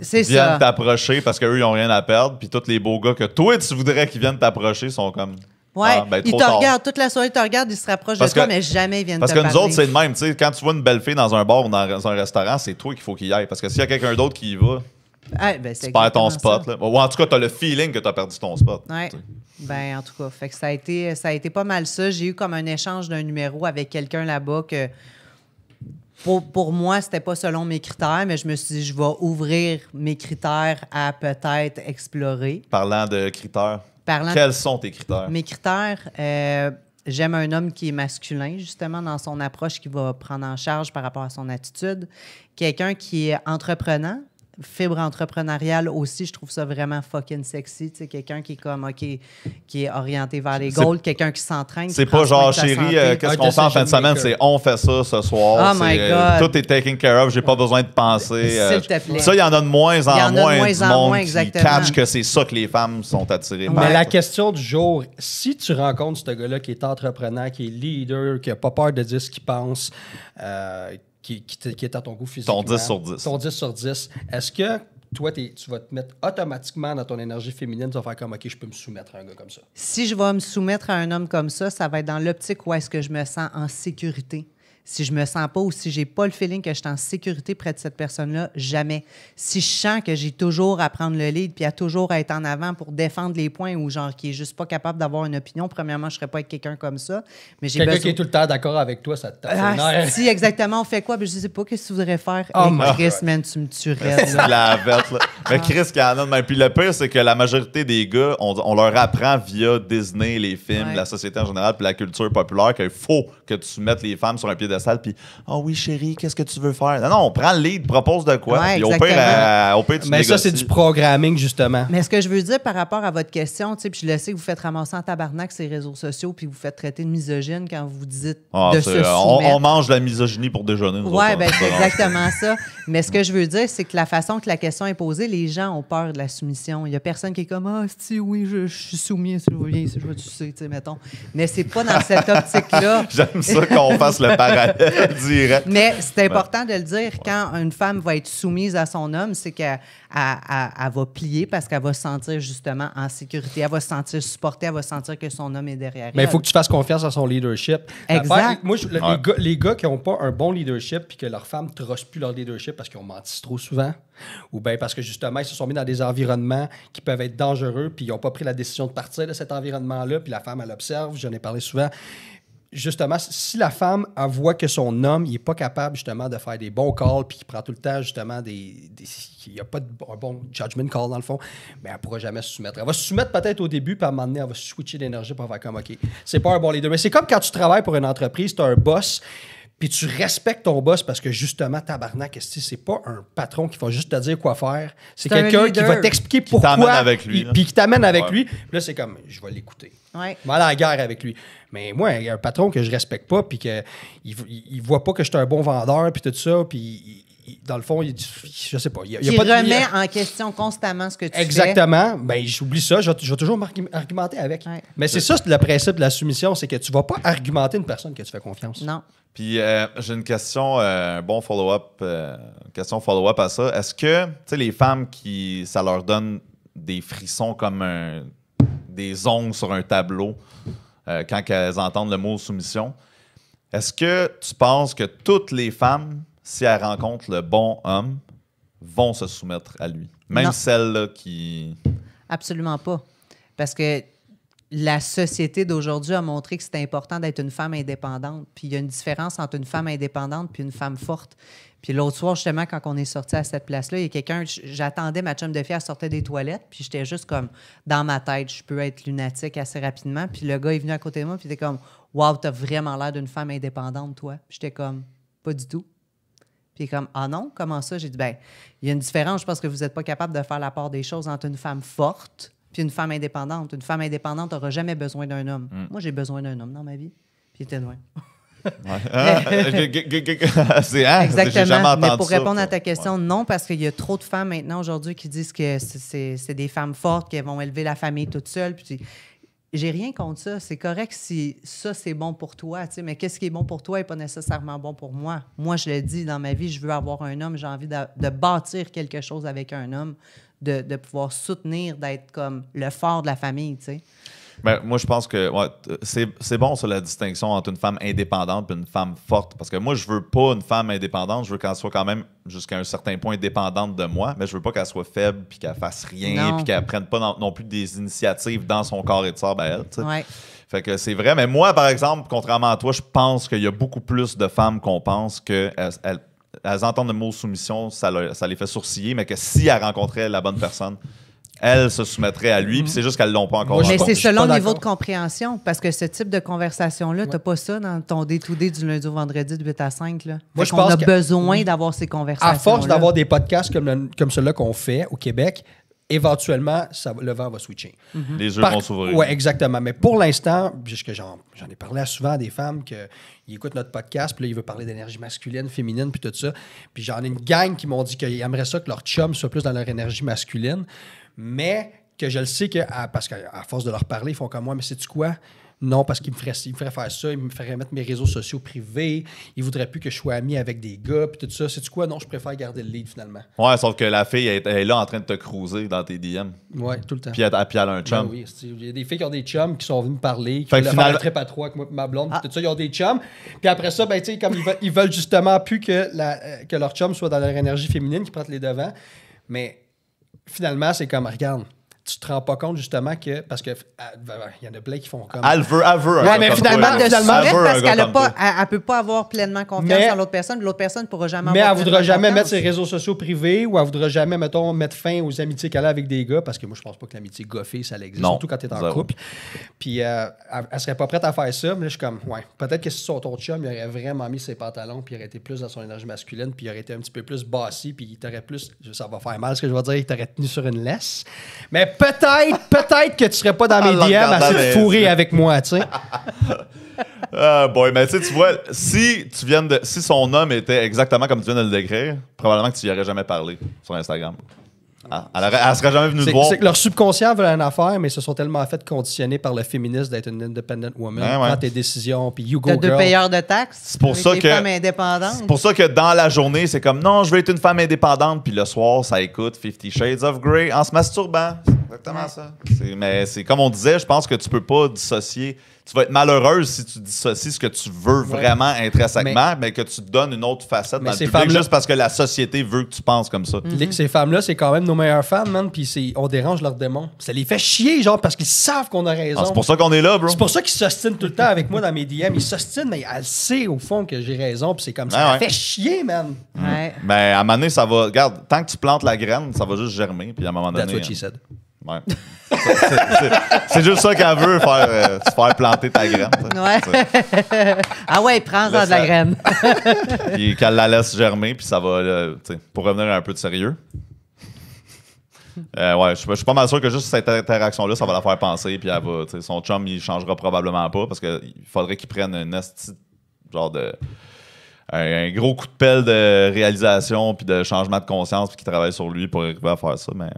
viennent t'approcher parce qu'eux, ils ont rien à perdre. Puis tous les beaux gars que toi, tu voudrais qu'ils viennent t'approcher sont comme. Ouais, ah, ben, Il te regarde toute la soirée, il te regarde, il se rapproche de toi, mais jamais ils viennent parce te Parce que nous autres, c'est le même. sais, quand tu vois une belle fille dans un bar ou dans, un restaurant, c'est toi qu'il faut qu'il y aille. Parce que s'il y a quelqu'un d'autre qui y va, ben, tu perds ton spot. Ou en tout cas, tu as le feeling que tu as perdu ton spot. Ouais. Ben, en tout cas, fait que ça, a été, ça a été pas mal ça. J'ai eu comme un échange d'un numéro avec quelqu'un là-bas que pour, pour moi, c'était pas selon mes critères, mais je me suis dit, je vais ouvrir mes critères à peut-être explorer. Parlant de critères, quels sont tes critères? Mes critères, euh, j'aime un homme qui est masculin, justement, dans son approche, qui va prendre en charge par rapport à son attitude. Quelqu'un qui est entreprenant, fibre entrepreneuriale aussi, je trouve ça vraiment fucking sexy. Tu sais, quelqu'un qui est comme, OK, qui est orienté vers les goals, quelqu'un qui s'entraîne. C'est pas genre, chérie, euh, qu'est-ce qu'on fait en fin de semaine? C'est on fait ça ce soir. Oh euh, tout est taken care of, j'ai pas besoin de penser. Euh, ça, il y en a de moins en, moins. monde qui catch que c'est ça que les femmes sont attirées par. Mais la question du jour, si tu rencontres ce gars-là qui est entrepreneur, qui est leader, qui a pas peur de dire ce qu'il pense, qui, est à ton goût physiquement. Ton 10 sur 10. Ton 10 sur 10. Est-ce que toi, tu vas te mettre automatiquement dans ton énergie féminine, tu vas faire comme, OK, je peux me soumettre à un gars comme ça? Si je vais me soumettre à un homme comme ça, ça va être dans l'optique où est-ce que je me sens en sécurité. Si je me sens pas ou si j'ai pas le feeling que je suis en sécurité près de cette personne-là, jamais. Si je sens que j'ai toujours à prendre le lead puis à toujours être en avant pour défendre les points ou genre qui est juste pas capable d'avoir une opinion, premièrement, je serais pas avec quelqu'un comme ça. Mais j'ai quelqu'un qui est tout le temps d'accord avec toi, ça te ah, Si exactement, on fait quoi Mais ben, je sais pas qu'est-ce que tu voudrais faire. Oh, Chris, tu me tuerais. la verte. Mais ah. Chris, qui même. Puis le pire, c'est que la majorité des gars, on, leur apprend via Disney, les films, la société en général, puis la culture populaire qu'il faut que tu mettes les femmes sur un pied de salle, puis Ah oh oui, chérie, qu'est-ce que tu veux faire? Non, non, on prend le lead, propose de quoi. puis euh, au pire, tu Mais ça, c'est du programming, justement. Mais ce que je veux dire par rapport à votre question, puis je le sais que vous faites ramasser en tabarnak ces réseaux sociaux, puis vous faites traiter de misogyne quand vous dites ah, de on, mange la misogynie pour déjeuner. Oui, ben, c'est exactement ça. Mais ce que je veux dire, c'est que la façon que la question est posée, les gens ont peur de la soumission. Il n'y a personne qui est comme Ah, si, oui, je, suis soumis, si je veux bien, si tu sais, mettons. Mais c'est pas dans cette optique-là. J'aime ça qu'on fasse le parallèle Mais c'est important de le dire, quand une femme va être soumise à son homme, c'est qu'elle va plier parce qu'elle va se sentir justement en sécurité, elle va se sentir supportée, elle va sentir que son homme est derrière Mais elle. Mais il faut que tu fasses confiance à son leadership. Exact. moi, les, gars, qui n'ont pas un bon leadership puis que leur femme ne trosse plus leur leadership parce qu'ils ont menti trop souvent ou bien parce que justement, ils se sont mis dans des environnements qui peuvent être dangereux puis ils n'ont pas pris la décision de partir de cet environnement-là puis la femme, elle observe, j'en ai parlé souvent justement, si la femme voit que son homme, n'est pas capable justement de faire des bons calls, puis qu'il prend tout le temps justement des. il n'y a pas de bon, judgment call dans le fond, mais elle ne pourra jamais se soumettre. Elle va se soumettre peut-être au début, puis à un moment donné, elle va switcher d'énergie pour faire comme OK. C'est pas un bon leader. Mais c'est comme quand tu travailles pour une entreprise, tu as un boss. Puis tu respectes ton boss parce que justement, tabarnak, c'est pas un patron qui va juste te dire quoi faire. C'est quelqu'un qui va t'expliquer pourquoi. Qui avec lui. Puis qui t'amène avec lui. Puis là, c'est comme, je vais l'écouter. Ouais. à la guerre avec lui. Mais moi, il y a un patron que je respecte pas, puis qu'il il voit pas que je suis un bon vendeur, puis tout ça, puis dans le fond, il, je sais pas. Il, pas remet en question constamment ce que tu Exactement. Fais. Ben, j'oublie ça. Je, je vais toujours argumenter avec. Mais c'est ça, le principe de la soumission, c'est que tu vas pas argumenter une personne que tu fais confiance. Non. Puis euh, j'ai une question, euh, un bon follow-up, euh, question follow-up à ça. Est-ce que, tu sais, les femmes qui, ça leur donne des frissons comme un des ongles sur un tableau euh, quand elles entendent le mot soumission. Est-ce que tu penses que toutes les femmes, si elles rencontrent le bon homme, vont se soumettre à lui? Même celles-là qui. Absolument pas. Parce que la société d'aujourd'hui a montré que c'est important d'être une femme indépendante. Puis il y a une différence entre une femme indépendante puis une femme forte. Puis l'autre soir, justement, quand on est sorti à cette place-là, il y a quelqu'un, j'attendais ma chum de fille, à sortir des toilettes, puis j'étais juste comme dans ma tête, je peux être lunatique assez rapidement. Puis le gars est venu à côté de moi, puis il était comme Waouh, t'as vraiment l'air d'une femme indépendante, toi. J'étais comme Pas du tout. Puis comme ah non, comment ça J'ai dit ben il y a une différence. Je pense que vous n'êtes pas capable de faire la part des choses entre une femme forte puis une femme indépendante. Une femme indépendante n'aura jamais besoin d'un homme. Mm. Moi, j'ai besoin d'un homme dans ma vie. Puis il était loin. c'est Exactement. Mais pour répondre à ta question, non, parce qu'il y a trop de femmes maintenant aujourd'hui qui disent que c'est des femmes fortes, qu'elles vont élever la famille toute seule. Puis j'ai rien contre ça. C'est correct si ça, c'est bon pour toi. Tu mais qu'est-ce qui est bon pour toi n'est pas nécessairement bon pour moi. Moi, je le dis, dans ma vie, je veux avoir un homme. J'ai envie de, de, bâtir quelque chose avec un homme de, pouvoir soutenir, d'être comme le fort de la famille, tu sais. Ben, moi, je pense que c'est bon, ça, la distinction entre une femme indépendante et une femme forte. Parce que moi, je veux pas une femme indépendante. Je veux qu'elle soit quand même, jusqu'à un certain point, dépendante de moi. Mais je veux pas qu'elle soit faible, puis qu'elle fasse rien, puis qu'elle prenne pas non, plus des initiatives dans son corps et de ça à ben, elle. Ouais. Fait que c'est vrai. Mais moi, par exemple, contrairement à toi, je pense qu'il y a beaucoup plus de femmes qu'on pense qu'elles elles entendent le mot soumission, ça, les fait sourciller, mais que si elles rencontraient la bonne personne, elle se soumettraient à lui, puis mhm. c'est juste qu'elles l'ont pas encore. mais c'est selon le niveau de compréhension, parce que ce type de conversation-là, tu n'as pas ça dans ton day du lundi au vendredi de 8 à 5. Là. Moi, je pense on a besoin mhm. d'avoir ces conversations. À force d'avoir des podcasts comme, ceux là qu'on fait au Québec, éventuellement, le vent va switcher. Mhm. Les yeux vont s'ouvrir. Oui, exactement. Mais pour l'instant, puisque j'en ai parlé souvent à des femmes qui écoutent notre podcast, puis là, ils veulent parler d'énergie masculine, féminine, puis tout ça. Puis j'en ai une gang qui m'ont dit qu'ils aimeraient ça que leur chum soit plus dans leur énergie masculine. Mais que je le sais que, parce qu'à force de leur parler, ils font comme moi, mais c'est tu quoi? Non, parce qu'il me, ferait, il ferait faire ça, il me ferait mettre mes réseaux sociaux privés, il voudrait plus que je sois ami avec des gars, puis tout ça. C'est-tu quoi? Non, je préfère garder le lead finalement. Ouais, sauf que la fille, elle, est là en train de te cruiser dans tes DM. Ouais, tout le temps. Puis elle, elle, a un ben chum. oui, il y a des filles qui ont des chums qui sont venues me parler, qui veulent finalement... faire un trip à trois avec ma blonde, puis ah. tout ça. Ils ont des chums. Puis après ça, ben, tu sais, comme ils veulent, veulent, justement plus que, la, euh, que leur chum soit dans leur énergie féminine qui prennent les devants. Mais finalement, c'est comme, regarde, tu te rends pas compte justement que. Parce que ah, ben, ben, il y en a plein qui font comme. Elle veut, elle veut. Ouais, mais finalement, de parce qu'elle pas, elle, peut pas avoir pleinement confiance en l'autre personne, l'autre personne pourra jamais Mais elle voudra jamais mettre ses réseaux sociaux privés ou elle voudra jamais, mettons, mettre fin aux amitiés qu'elle a avec des gars, parce que moi, je pense pas que l'amitié goffée, ça existe, surtout quand tu es en couple. Puis euh, elle, serait pas prête à faire ça, mais je suis comme, ouais, peut-être que si son autre chum, il aurait vraiment mis ses pantalons, puis il aurait été plus dans son énergie masculine, puis il aurait été un petit peu plus bossy, puis il t'aurait plus. Ça va faire mal ce que je vais dire, il t'aurait tenu sur une laisse. Mais peut-être, peut-être que tu serais pas dans mes DM à se fourrer avec moi, tu sais. Ah, boy, mais tu tu vois, si tu viens de. Si son homme était exactement comme tu viens de le décrire, probablement que tu n'y aurais jamais parlé sur Instagram. Alors, ah, elle, serait jamais venue nous voir. leur subconscient veut une affaire, mais ils se sont tellement fait conditionner par le féminisme d'être une independent woman. Ben ouais, tes décisions, puis you go de payeurs de taxes. C'est pour ça que. C'est pour ça que dans la journée, c'est comme non, je veux être une femme indépendante, puis le soir, ça écoute Fifty Shades of Grey en se masturbant. Exactement ça. Mais c'est comme on disait, je pense que tu peux pas dissocier tu vas être malheureuse si tu dissocies ce que tu veux vraiment intrinsèquement, mais, que tu te donnes une autre facette dans le public juste parce que la société veut que tu penses comme ça. Mm-hmm. Ces femmes-là, c'est quand même nos meilleures femmes, man, puis on dérange leurs démons. Ça les fait chier, genre, parce qu'ils savent qu'on a raison. Ah, c'est pour ça qu'on est là, bro. C'est pour ça qu'ils s'ostinent tout le temps avec moi dans mes DM. Ils s'ostinent, mais elles sait au fond que j'ai raison, puis c'est comme ça. ça fait chier, man. Mais ben, à un moment donné, ça va. Regarde, tant que tu plantes la graine, ça va juste germer, puis à un moment donné. That's what she said. C'est juste ça qu'elle veut, faire, euh, faire planter ta graine. ah ouais, prends-en de la graine. puis qu'elle la laisse germer, puis ça va. Euh, pour revenir un peu de sérieux. Euh, ouais, je suis pas mal sûr que juste cette interaction-là, ça va la faire penser, puis elle va. Son chum, il changera probablement pas, parce qu'il faudrait qu'il prenne un genre de. Un, gros coup de pelle de réalisation, puis de changement de conscience, puis qu'il travaille sur lui pour arriver à faire ça, mais.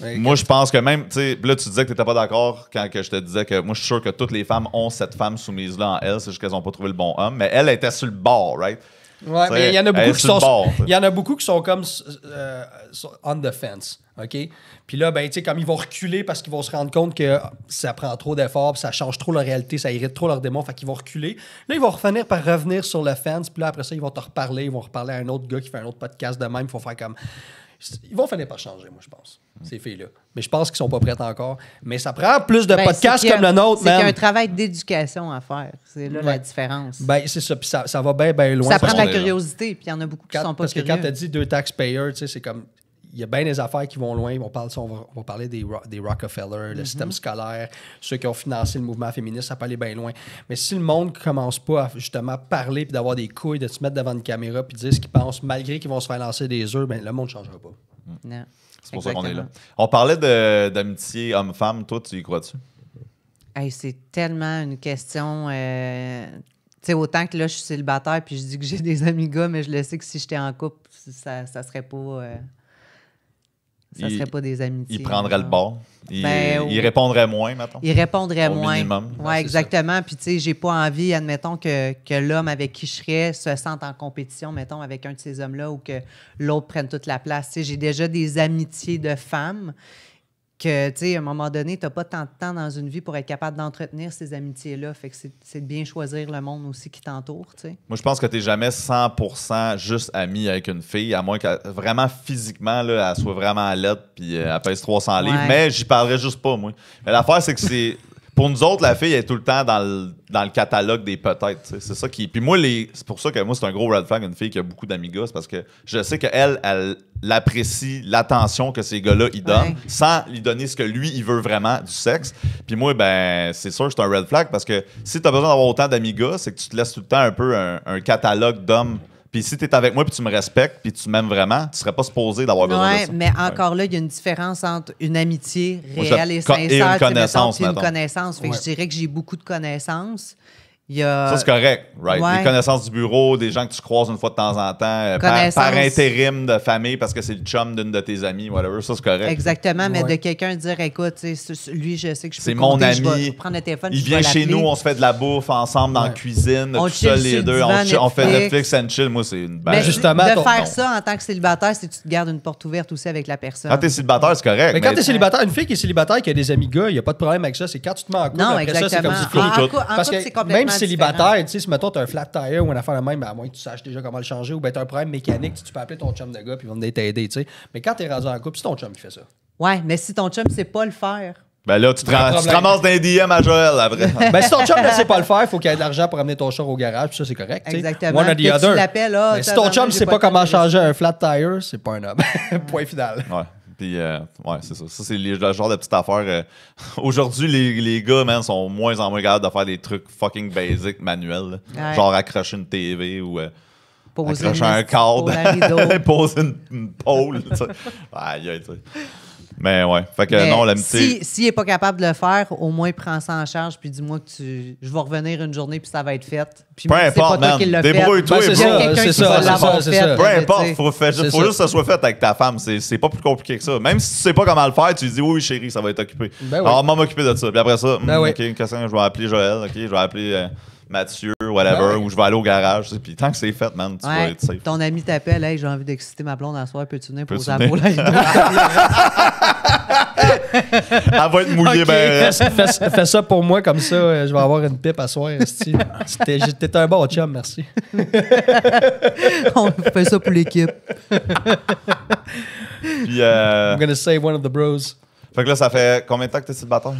Moi, je pense que même, tu sais, là, tu disais que tu n'étais pas d'accord quand que je te disais que moi, je suis sûr que toutes les femmes ont cette femme soumise-là en elle, c'est juste qu'elles n'ont pas trouvé le bon homme, mais elle était sur le bord, right? Ouais, mais il y en a beaucoup qui sont. il y en a beaucoup qui sont comme euh, on the fence. OK? Puis là, ben, tu sais, comme ils vont reculer parce qu'ils vont se rendre compte que ça prend trop d'efforts, ça change trop la réalité, ça irrite trop leur démon, fait qu'ils vont reculer. Là, ils vont revenir par revenir sur le fence, puis là, après ça, ils vont te reparler, ils vont reparler à un autre gars qui fait un autre podcast de même, Il faut faire comme. Ils vont finir par changer, moi, je pense, ces filles-là. Mais je pense qu'ils sont pas prêtes encore. Mais ça prend plus de ben, podcasts comme le nôtre, même. C'est y a un travail d'éducation à faire. C'est là la différence. Ben, c'est ça. Puis ça, ça va bien, bien loin. Ça prend de la curiosité, puis il y en a beaucoup qui sont pas Parce que quand tu as dit deux taxpayers, tu sais, c'est comme il y a bien des affaires qui vont loin. On, va, parler des, Rockefellers, Rockefeller, le mm-hmm. système scolaire, ceux qui ont financé le mouvement féministe, ça peut aller bien loin. Mais si le monde ne commence pas à justement parler puis d'avoir des couilles, de se mettre devant une caméra puis dire ce qu'ils pensent, malgré qu'ils vont se faire lancer des œufs, ben, le monde ne changera pas. Mm. C'est pour ça qu'on est là. On parlait d'amitié homme-femme. Toi, tu y crois-tu? c'est tellement une question. Euh, tu autant que là, je suis célibataire puis je dis que j'ai des amis gars, mais je le sais que si j'étais en couple, ça, ne serait pas. Euh, ça serait pas des amitiés. Il prendrait le bord. Il, ben, il répondrait moins, maintenant. Il répondrait moins. Minimum. Oui, exactement. Puis, tu sais, j'ai pas envie, admettons, que, que l'homme avec qui je serais se sente en compétition, mettons, avec un de ces hommes-là ou que l'autre prenne toute la place. Tu sais, j'ai déjà des amitiés de femmes que, tu sais, à un moment donné, tu n'as pas tant de temps dans une vie pour être capable d'entretenir ces amitiés-là. Fait que c'est de bien choisir le monde aussi qui t'entoure, tu sais. Moi, je pense que tu n'es jamais 100% juste ami avec une fille, à moins que vraiment physiquement, là, elle soit vraiment à laide puis euh, elle pèse 300 livres. Mais j'y parlerai juste pas, moi. Mais l'affaire, c'est que c'est pour nous autres, la fille est tout le temps dans le, catalogue des peut-être. C'est ça qui. Puis moi, c'est pour ça que moi, c'est un gros red flag, une fille qui a beaucoup d'amigos, parce que je sais qu'elle, elle apprécie l'attention que ces gars-là, ils donnent, sans lui donner ce que lui, il veut vraiment du sexe. Puis moi, ben, c'est sûr, c'est un red flag, parce que si tu as besoin d'avoir autant d'amigos, c'est que tu te laisses tout le temps un peu un catalogue d'hommes. Puis si tu es avec moi, puis tu me respectes, puis tu m'aimes vraiment, tu serais pas supposé d'avoir besoin de ça. mais encore là, il y a une différence entre une amitié réelle et sincère et une connaissance. Et Une connaissance. je dirais que j'ai beaucoup de connaissances. Ça, c'est correct, right? connaissances du bureau, des gens que tu croises une fois de temps en temps, euh, par, intérim de famille parce que c'est le chum d'une de tes amies, whatever, ça, c'est correct. Exactement, mais de quelqu'un dire, écoute, lui, je sais que je peux C'est mon ami. Je vais prendre le téléphone, il vient chez nous, on se fait de la bouffe ensemble dans la cuisine, on tout chill, les deux. on, fait Netflix and chill. Moi, c'est une belle. justement, de faire ça en tant que célibataire, c'est que tu te gardes une porte ouverte aussi avec la personne. Quand t'es célibataire, c'est correct. Mais, quand quand t'es célibataire, une fille qui est célibataire, qui a des amis gars, il n'y a pas de problème avec ça. C'est quand tu te mets en couple, après ça, c'est comme si Parce que même célibataire, tu sais, si mettons, t'as un flat tire ou une affaire de même, ben, à moins que tu saches déjà comment le changer, ou ben t'as un problème mécanique, tu peux appeler ton chum de gars puis ils va venir t'aider, tu sais. Mais quand t'es rendu en couple, c'est ton chum qui fait ça. Ouais, mais si ton chum sait pas le faire. Ben là, tu te, ramasses d'un DM à Joël vraie. Mais ben, si ton chum ne sait pas le faire, faut il faut qu'il ait de l'argent pour amener ton char au garage, puis ça c'est correct. Exactement. One or the ah, ben, si ton chum ne sait pas, comment changer un flat tire, c'est pas un homme. Point final. Ouais. Puis, euh, ouais, c'est ça. Ça, c'est le genre de petite affaire. Euh, aujourd'hui, les, les, gars, man, sont moins en moins capables de faire des trucs fucking basic manuels. Genre accrocher une TV ou. Euh, accrocher un cadre, poser une, une pole. Mais ouais, fait que non, l'amitié. S'il si, n'est pas capable de le faire, au moins prends ça en charge, puis dis-moi que tu, je vais revenir une journée, puis ça va être fait. Puis Peu importe, pas man. Débrouille-toi, et ben, C'est ça, Peu importe, faut, faut juste que ça soit fait avec ta femme. C'est pas plus compliqué que ça. Même si tu sais pas comment le faire, tu dis oui, chérie, ça va être occupé. Ben alors on Alors, m'occuper de ça. Puis après ça, ben mm, ok je vais appeler Joël, OK, je vais appeler euh, Mathieu ou je vais aller au garage. tant que c'est fait, man, tu vas être safe. Ton ami t'appelle, hey, j'ai envie d'exciter ma blonde à soir, peux-tu venir pour la boule Elle va être mouillée, ben. Fais, ça pour moi, comme ça, euh, je vais avoir une pipe à soir. T'es un bon chum, merci. On fait ça pour l'équipe. Puis. Euh... I'm gonna save one of the bros. Fait que là, ça fait combien de temps que tu le bâton?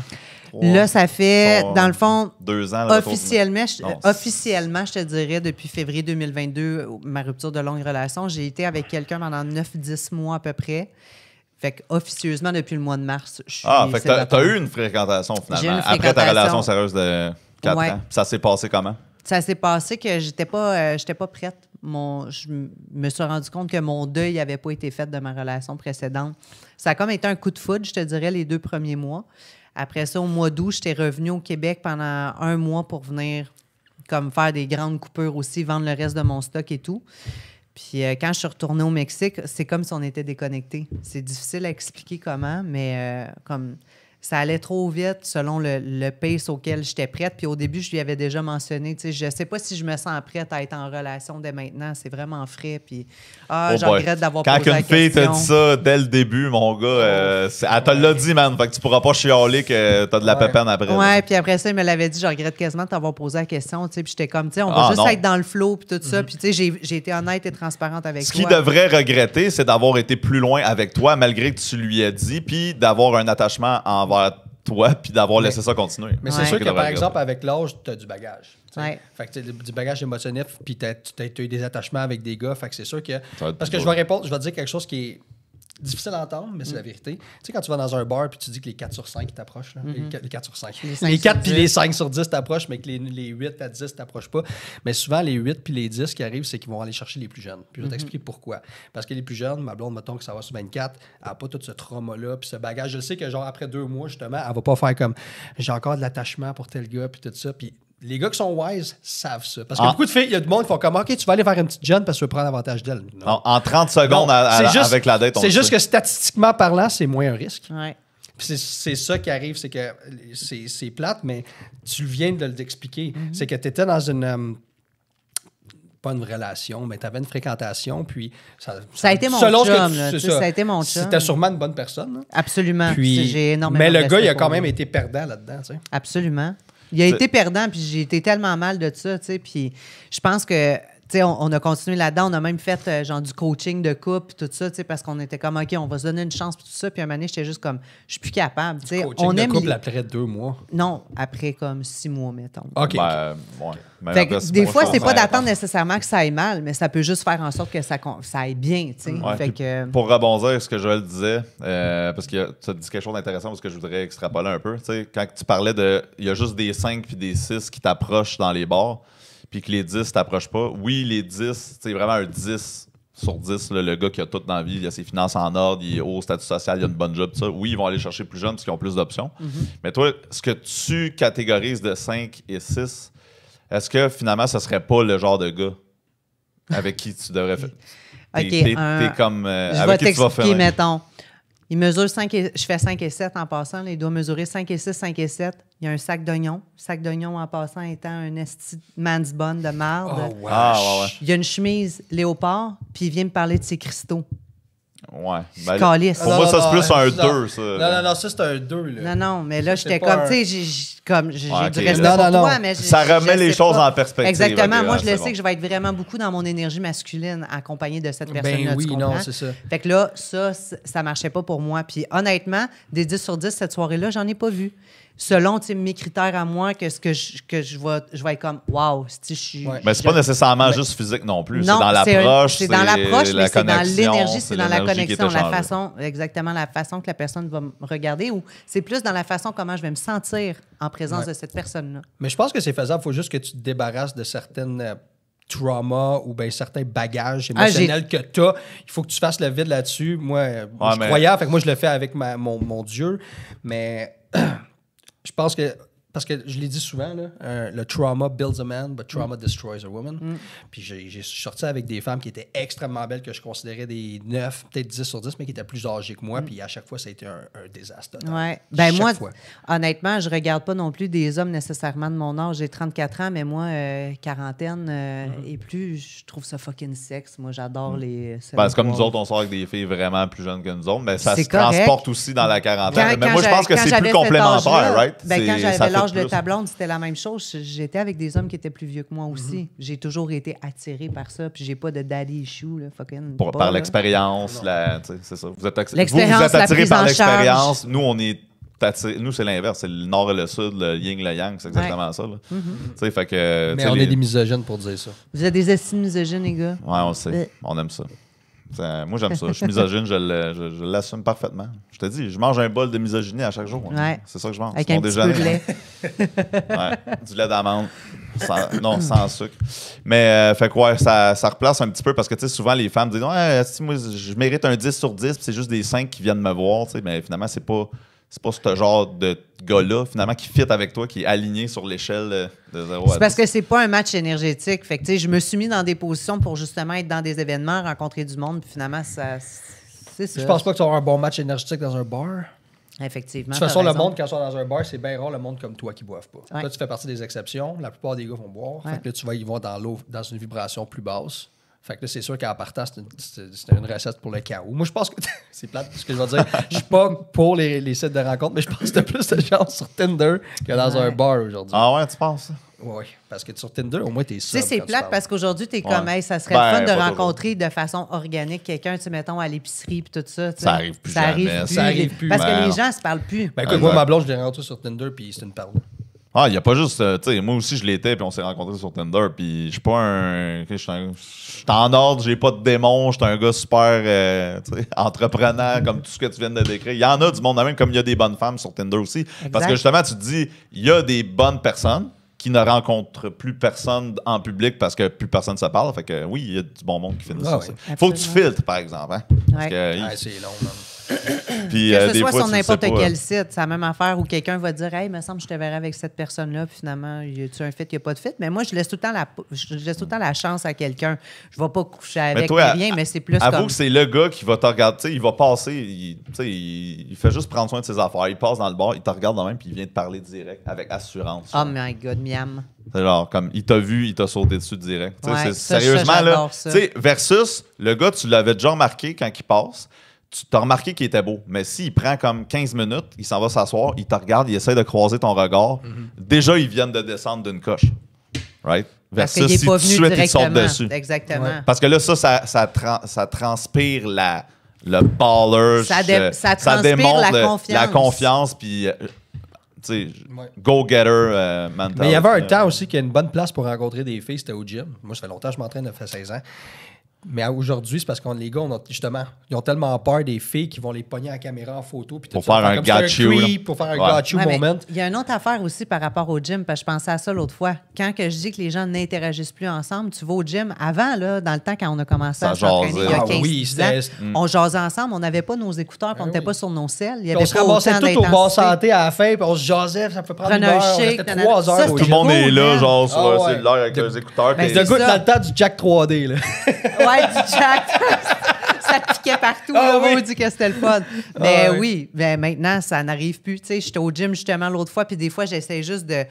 Là, ça fait, dans le fond, officiellement, je, officiellement, je te dirais, depuis février 2022, ma rupture de longue relation, j'ai été avec quelqu'un pendant 9-10 mois à peu près. Fait que, officieusement, depuis le mois de mars, je suis. Ah, fait que t'as, eu une fréquentation finalement, après ta relation sérieuse de 4 ans. Ça s'est passé comment? Ça s'est passé que j'étais pas, euh, j'étais pas prête. Mon, je me suis rendu compte que mon deuil n'avait pas été fait de ma relation précédente. Ça a comme été un coup de foudre, je te dirais, les deux premiers mois. Après ça, au mois d'août, j'étais revenue au Québec pendant un mois pour venir comme faire des grandes coupures aussi, vendre le reste de mon stock et tout. Puis euh, quand je suis retournée au Mexique, c'est comme si on était déconnecté. C'est difficile à expliquer comment, mais euh, comme ça allait trop vite selon le, le pace auquel j'étais prête. Puis au début, je lui avais déjà mentionné, tu sais, je sais pas si je me sens prête à être en relation dès maintenant. C'est vraiment frais. Puis, ah, oh regrette d'avoir posé Quand une fille t'a dit ça dès le début, mon gars, euh, elle te l'a dit, man. Fait que tu pourras pas chialer que t'as de la ouais. après. Ouais, puis après ça, il me l'avait dit, je regrette quasiment de t'avoir posé la question, tu sais. Puis j'étais comme, tu sais, on va ah, juste être dans le flow, puis tout ça. Mhm. Puis, tu sais, j'ai été honnête et transparente avec toi. Ce qu'il devrait regretter, c'est d'avoir été plus loin avec toi, malgré que tu lui aies dit, puis d'avoir un attachement envers toi puis d'avoir laissé ça continuer. Mais c'est sûr que, par exemple, avec l'âge, tu as du bagage. Fait que du bagage émotionnel, puis tu as, eu des attachements avec des gars. Fait que c'est sûr que. Parce que je vais répondre, je vais te dire quelque chose qui est difficile à entendre, mais c'est la mm. vérité. Tu sais, quand tu vas dans un bar puis tu dis que les 4 sur 5 t'approchent, mm-hmm. les, 4, sur 5. Les, 5 les 4 puis les 5 sur 10 t'approchent, mais que les, les 8 à 10 t'approchent pas. Mais souvent, les 8 puis les 10 qui arrivent, c'est qu'ils vont aller chercher les plus jeunes. Puis je vais mm-hmm. t'explique pourquoi. Parce que les plus jeunes, ma blonde, mettons que ça va sur 24, elle n'a pas tout ce trauma-là puis ce bagage. Je sais que, genre, après deux mois, justement, elle va pas faire comme j'ai encore de l'attachement pour tel gars puis tout ça. Puis les gars qui sont wise savent ça. Parce que ah. beaucoup de filles, il y a du monde qui font comme OK, tu vas aller faire une petite jeune parce que tu veux prendre avantage d'elle. Non. En 30 secondes avec la dette, C'est juste que statistiquement parlant, c'est moins un risque. C'est ça qui arrive, c'est que c'est plate, mais tu viens de l'expliquer. Mm-hmm. C'est que tu étais dans une. Euh, pas une relation, mais tu avais une fréquentation, puis ça, a été mon ça. a été mon C'était sûrement une bonne personne. Absolument. Puis, énormément Mais le gars, il a quand même été perdant là-dedans. Tu Absolument. Il a ben, été perdant, puis j'ai été tellement mal de ça, tu sais. Puis je pense que on, a continué là-dedans, on a même fait euh, genre du coaching de couple tout ça, parce qu'on était comme OK, on va se donner une chance puis tout ça, puis un moment j'étais juste comme je suis plus capable. coaching on de couple après deux mois. Non, après comme six mois, mettons. OK. Ben, des fois, c'est pas d'attendre nécessairement que ça aille mal, mais ça peut juste faire en sorte que ça, ça aille bien. Pour rebondir ce que Joël disait, euh, parce que tu as dit quelque chose d'intéressant parce que je voudrais extrapoler un peu. Quand tu parlais de il y a juste des cinq puis des six qui t'approchent dans les bars puis que les 10 t'approches pas. Oui, les 10, c'est vraiment un 10 sur 10, le gars qui a tout dans la vie, il a ses finances en ordre, il est haut statut social, il a une bonne job, tout ça. Oui, ils vont aller chercher plus jeunes parce qu'ils ont plus d'options. Mm-hmm. Mais toi, ce que tu catégorises de 5 et 6, est-ce que finalement, ce serait pas le genre de gars avec qui tu devrais faire. ok. T'es, comme. Euh, avec qui tu vas faire. mettons. Il mesure 5 et... Je fais 5 et 7 en passant. Les il doit mesurer 5 et 6, 5 et 7. Il y a un sac d'oignons. sac d'oignons, en passant, étant un esti man's bun de marde. Oh, ah, il y a une chemise léopard, puis il vient me parler de ses cristaux. Ouais. Ben, pour moi, ça, c'est plus un 2, Non, non, non, ça, c'est un 2. Non, non, mais là, j'étais comme, tu sais, comme, j'ai du respect pour toi, mais Ça remet les choses en perspective. Exactement. moi, je le sais que je vais être vraiment beaucoup dans mon énergie masculine accompagnée de cette ben personne-là, oui, non, c'est ça. Fait que là, ça, ça marchait pas pour moi. Puis honnêtement, des 10 sur 10 cette soirée-là, j'en ai pas vu selon mes critères à moi que ce que je, que je vais je être comme wow je mais c'est pas nécessairement juste physique non plus c'est dans l'approche c'est dans l'approche mais c'est dans l'énergie c'est dans la connexion la façon exactement la façon que la personne va me regarder ou c'est plus dans la façon comment je vais me sentir en présence de cette personne là mais je pense que c'est faisable Il faut juste que tu te débarrasses de certaines euh, traumas ou ben certains bagages ah, émotionnels que tu as. Il faut que tu fasses le vide là-dessus. Moi, euh, je croyais, fait moi, je le fais avec ma, mon, mon Dieu. Mais je pense que parce que je l'ai dit souvent, euh, le trauma builds a man, but trauma mm. destroys a woman. Mm. Puis j'ai sorti avec des femmes qui étaient extrêmement belles, que je considérais des 9, peut-être 10 sur 10, mais qui étaient plus âgées que moi. Mm. Puis à chaque fois, ça a été un, désastre. Ouais. Ben moi, honnêtement, je regarde pas non plus des hommes nécessairement de mon âge. J'ai 34 ans, mais moi, euh, quarantaine euh, et plus, je trouve ça fucking sexe. Moi, j'adore les. Ben, c'est comme nous autres, on sort avec des filles vraiment plus jeunes que nous autres, mais ça se transporte aussi dans la quarantaine. mais moi, je pense que c'est plus complémentaire, right? Ben, de ta c'était la même chose. J'étais avec des hommes qui étaient plus vieux que moi aussi. Mhm. J'ai toujours été attiré par ça. Puis j'ai pas de daddy issue, là, fucking. pas, par l'expérience, la, c'est ça. Vous êtes, vous, êtes attiré par l'expérience. Nous, on est nous, c'est l'inverse. C'est le nord et le sud, le yin, le yang. C'est exactement ça. Là. Mm que, Mais on est des misogynes pour dire ça. Vous êtes des estimes misogynes, les gars. Ouais, on sait. Euh, on aime ça. Euh, moi, j'aime ça. Je suis misogyne, je l'assume parfaitement. Je te dis, je mange un bol de misogynie à chaque jour. C'est ça que je mange. Avec un petit peu de lait. du lait d'amande. non, sans sucre. Mais, euh, fait quoi, ça, ça, replace un petit peu parce que, souvent, les femmes disent, ouais, moi, je mérite un 10 sur 10, c'est juste des 5 qui viennent me voir, Mais finalement, c'est pas c'est pas ce genre de gars-là, finalement, qui fit avec toi, qui est aligné sur l'échelle euh, de 0 C'est parce que c'est pas un match énergétique. Fait que, je me suis mis dans des positions pour justement être dans des événements, rencontrer du monde, puis finalement, ça. Je pense pas que tu auras un bon match énergétique dans un bar. Effectivement. De toute façon, le monde, quand ils dans un bar, c'est bien rare le monde comme toi qui ne boive pas. Toi, tu fais partie des exceptions. La plupart des gars vont boire. tu vas y voir dans l'eau, dans une vibration plus basse. Fait que là, c'est sûr qu'en partant, c'est une, une, recette pour le chaos. Moi, je pense que c'est plate ce que je vais dire. Je suis pas pour les, les, sites de rencontres, mais je pense que t'as plus de gens sur Tinder que dans un bar aujourd'hui. Ah ouais, tu penses? Oui, parce que sur Tinder, au moins, t'es sûr. Tu sais, c'est plate parce qu'aujourd'hui, t'es comme, ça serait ben, fun de rencontrer de façon organique quelqu'un, tu mettons, à l'épicerie puis tout ça. Ça arrive plus. Ça jamais, arrive plus. Ça arrive plus. Parce que les gens se parlent plus. Ben, écoute, moi, ma blonde, je l'ai rentrer sur Tinder puis c'est une parole. Ah, il n'y a pas juste. Euh, tu sais, moi aussi, je l'étais, puis on s'est rencontrés sur Tinder, puis je suis pas un. Je suis en ordre, j'ai pas de démon, je suis un gars super euh, entrepreneur, comme tout ce que tu viens de décrire. Il y en a du monde, même comme il y a des bonnes femmes sur Tinder aussi. Parce que justement, tu te dis, il y a des bonnes personnes qui ne rencontrent plus personne en public parce que plus personne se parle. Fait que oui, il y a du bon monde qui finit ah ça. Faut que tu filtres, par exemple. Hein. c'est long, Puis, que euh, ce soit sur n'importe quel site, c'est la même affaire où quelqu'un va dire Hey, me semble que je te verrai avec cette personne-là, puis finalement, y a-tu un fit, il n'y a pas de fit. Mais moi, je laisse tout le temps la, je laisse tout le temps la chance à quelqu'un. Je ne vais pas coucher avec rien, mais c'est plus. Avoue comme... que c'est le gars qui va te regarder, il va passer, il, fait juste prendre soin de ses affaires. Il passe dans le bar, il te regarde le même, puis il vient te parler direct avec assurance. Oh my God, miam. C'est genre comme il t'a vu, il t'a sauté dessus direct. sérieusement, là. Versus le gars, tu l'avais déjà remarqué quand il passe tu t'as remarqué qu'il était beau, mais s'il prend comme 15 minutes, il s'en va s'asseoir, il te regarde, il essaie de croiser ton regard, mhm. déjà, ils viennent de descendre d'une coche. Right? Parce pas venu de suite, Exactement. Parce que là, ça, ça, ça, transpire la, le baller. Ça, euh, la confiance. La confiance, puis. Euh, go-getter euh, mental. Mais il y avait un temps aussi qu'il y a une bonne place pour rencontrer des filles, c'était au gym. Moi, ça fait longtemps que je m'entraîne, ça fait 16 ans. Mais aujourd'hui, c'est parce que les gars, on justement, ils ont tellement peur des filles qui vont les pogner à la caméra en photo. Puis tout pour, faire un you, pour faire un ouais. got moment. Il y a une autre affaire aussi par rapport au gym, parce que je pensais à ça l'autre fois. Quand que je dis que les gens n'interagissent plus ensemble, tu vas au gym. Avant, là, dans le temps, quand on a commencé à faire il y a ah oui, hmm. on jasait ensemble, on n'avait pas nos écouteurs, puis on ah n'était pas sur nos selles. Il y avait on se tout au bon santé à la fin, puis on se jasait, ça peut prendre une heure, on trois heures. Tout le monde est là, genre, sur ah l'heure avec les écouteurs. Ben, le le du Jack 3D, là du ça piquait partout. on ah là, dit que c'était le fun. Mais ah oui. Ben, maintenant, ça n'arrive plus. Tu sais, j'étais au gym justement l'autre fois, puis des fois, j'essaie juste de,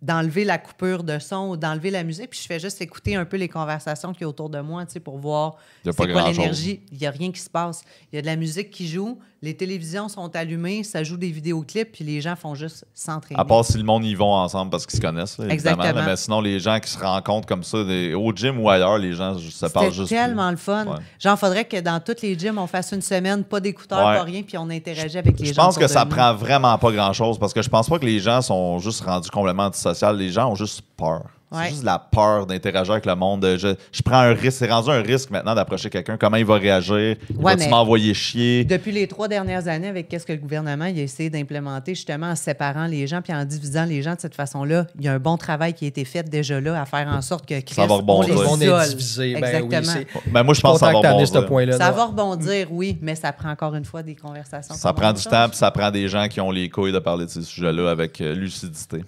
d'enlever la coupure de son ou d'enlever la musique, puis je fais juste écouter un peu les conversations qui y a autour de moi, tu sais, pour voir c'est quoi l'énergie. Il n'y a rien qui se passe. Il y a de la musique qui joue, les télévisions sont allumées, ça joue des vidéoclips, puis les gens font juste s'entraîner. À part si le monde y vont ensemble parce qu'ils se connaissent, Exactement. mais sinon, les gens qui se rencontrent comme ça, au gym ou ailleurs, les gens se parlent juste. C'est tellement le fun. j'en Genre, faudrait que dans tous les gyms, on fasse une semaine, pas d'écouteurs, pas rien, puis on interagit avec les gens. Je pense que ça prend vraiment pas grand-chose parce que je pense pas que les gens sont juste rendus compte complètement antisocial. Les gens ont juste peur. C'est juste la peur d'interagir avec le monde. Je, je prends un risque. C'est rendu un risque maintenant d'approcher quelqu'un. Comment il va réagir? Il ouais, va m'envoyer chier? Depuis les trois dernières années, avec qu'est-ce que le gouvernement il a essayé d'implémenter, justement en séparant les gens puis en divisant les gens de cette façon-là, il y a un bon travail qui a été fait déjà là à faire en sorte que Chris, ça va rebondir. on, est divisé. Ben Exactement. Ben moi, je, pense que ça va rebondir. ça va rebondir, oui, mais ça prend encore une fois des conversations. Ça prend du temps puis ça prend des gens qui ont les couilles de parler de ces sujets-là avec euh, lucidité.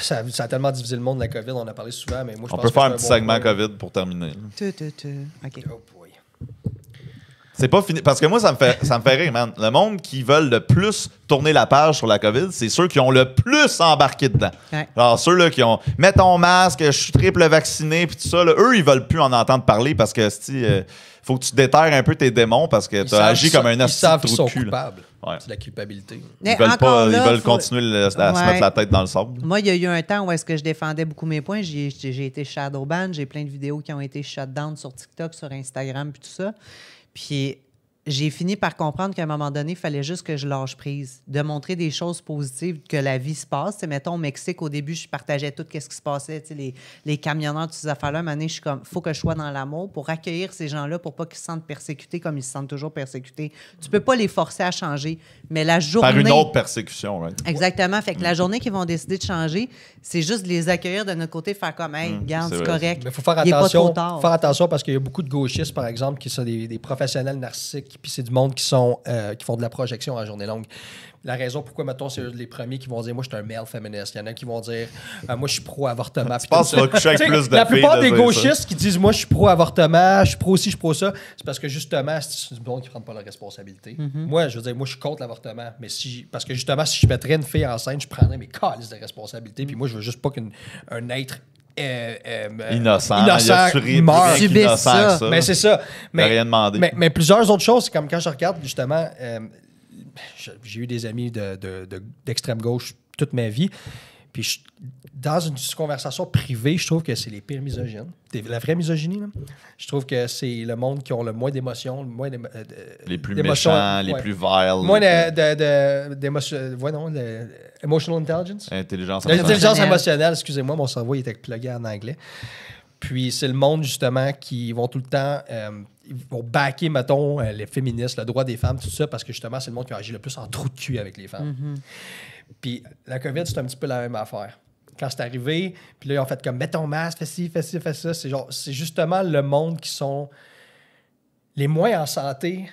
Ça, a tellement divisé le monde, la COVID, on a parlé souvent, mais moi, je on peut faire un, petit segment COVID pour terminer. OK. Oh, c'est pas fini. Parce que moi, ça me fait, ça me fait rire, man. Le monde qui veulent le plus tourner la page sur la COVID, c'est ceux qui ont le plus embarqué dedans. Alors, ceux-là qui ont « Mets ton masque, je suis triple vacciné », puis tout ça, eux, ils veulent plus en entendre parler parce que, euh, faut que tu déterres un peu tes démons parce que tu as agi comme un ils savent Ouais. C'est la culpabilité. ils veulent, pas, ils veulent continuer à se mettre la tête dans le sable. Moi, il y a eu un temps où est-ce que je défendais beaucoup mes points. J'ai, été shadowban, j'ai plein de vidéos qui ont été shut down sur TikTok, sur Instagram, puis tout ça. Puis j'ai fini par comprendre qu'à un moment donné, il fallait juste que je lâche prise, de montrer des choses positives, que la vie se passe. T'sais, mettons, au Mexique, au début, je partageais tout quest ce qui se passait, les, les camionneurs, toutes ces affaires-là. Un je suis comme, faut que je sois dans l'amour pour accueillir ces gens-là, pour pas qu'ils se sentent persécutés comme ils se sentent toujours persécutés. Tu peux pas les forcer à changer, mais la journée... Par une autre persécution, oui. Exactement. Fait que la mm. journée qu'ils vont décider de changer, c'est juste de les accueillir de notre côté, faire comme, hey, mm, garde, c'est correct. Mais faut faire attention, il faut faire attention parce qu'il y a beaucoup de gauchistes, par exemple, qui sont des professionnels narcissiques puis c'est du monde qui, sont, euh, qui font de la projection en journée longue. La raison pourquoi, mettons, c'est les premiers qui vont dire Moi, je suis un male féministe. Il y en a qui vont dire euh, Moi, je suis pro-avortement. La plupart des gauchistes qui disent Moi, je suis pro-avortement, je suis pro-ci, je suis pro-ça, c'est parce que justement, c'est du monde qui ne prend pas la responsabilité. Mm-hmm. Moi, je veux dire, moi, je suis contre l'avortement, mais si. Parce que justement, si je mettrais une fille enceinte, je prendrais mes cales de responsabilité, mm. puis moi, je veux juste pas qu'un être innocent, euh, euh, innocent il ça. ça. Mais ben, c'est ça. Mais, Mais, plusieurs autres choses, comme quand je regarde justement, euh, j'ai eu des amis d'extrême de, de, gauche toute ma vie. Puis dans une conversation privée, je trouve que c'est les pires misogynes. La vraie misogynie, là. je trouve que c'est le monde qui ont le moins d'émotions, le moins euh, les plus méchants, les plus viles. Moins d'émotions. De, non, emotional intelligence. Intelligence émotionnelle. Intelligence émotionnelle, excusez-moi, mon cerveau était plugué en anglais. Puis c'est le monde, justement, qui vont tout le temps. Euh, ils vont backer, mettons, euh, les féministes, le droit des femmes, tout ça, parce que justement, c'est le monde qui agit le plus en trou de cul avec les femmes. Mm-hmm. Puis la COVID, c'est un petit peu la même affaire. Quand c'est arrivé, puis là, ils ont fait comme mets ton masque, fais ci, fais ci, fais ça. C'est, c'est justement le monde qui sont les moins en santé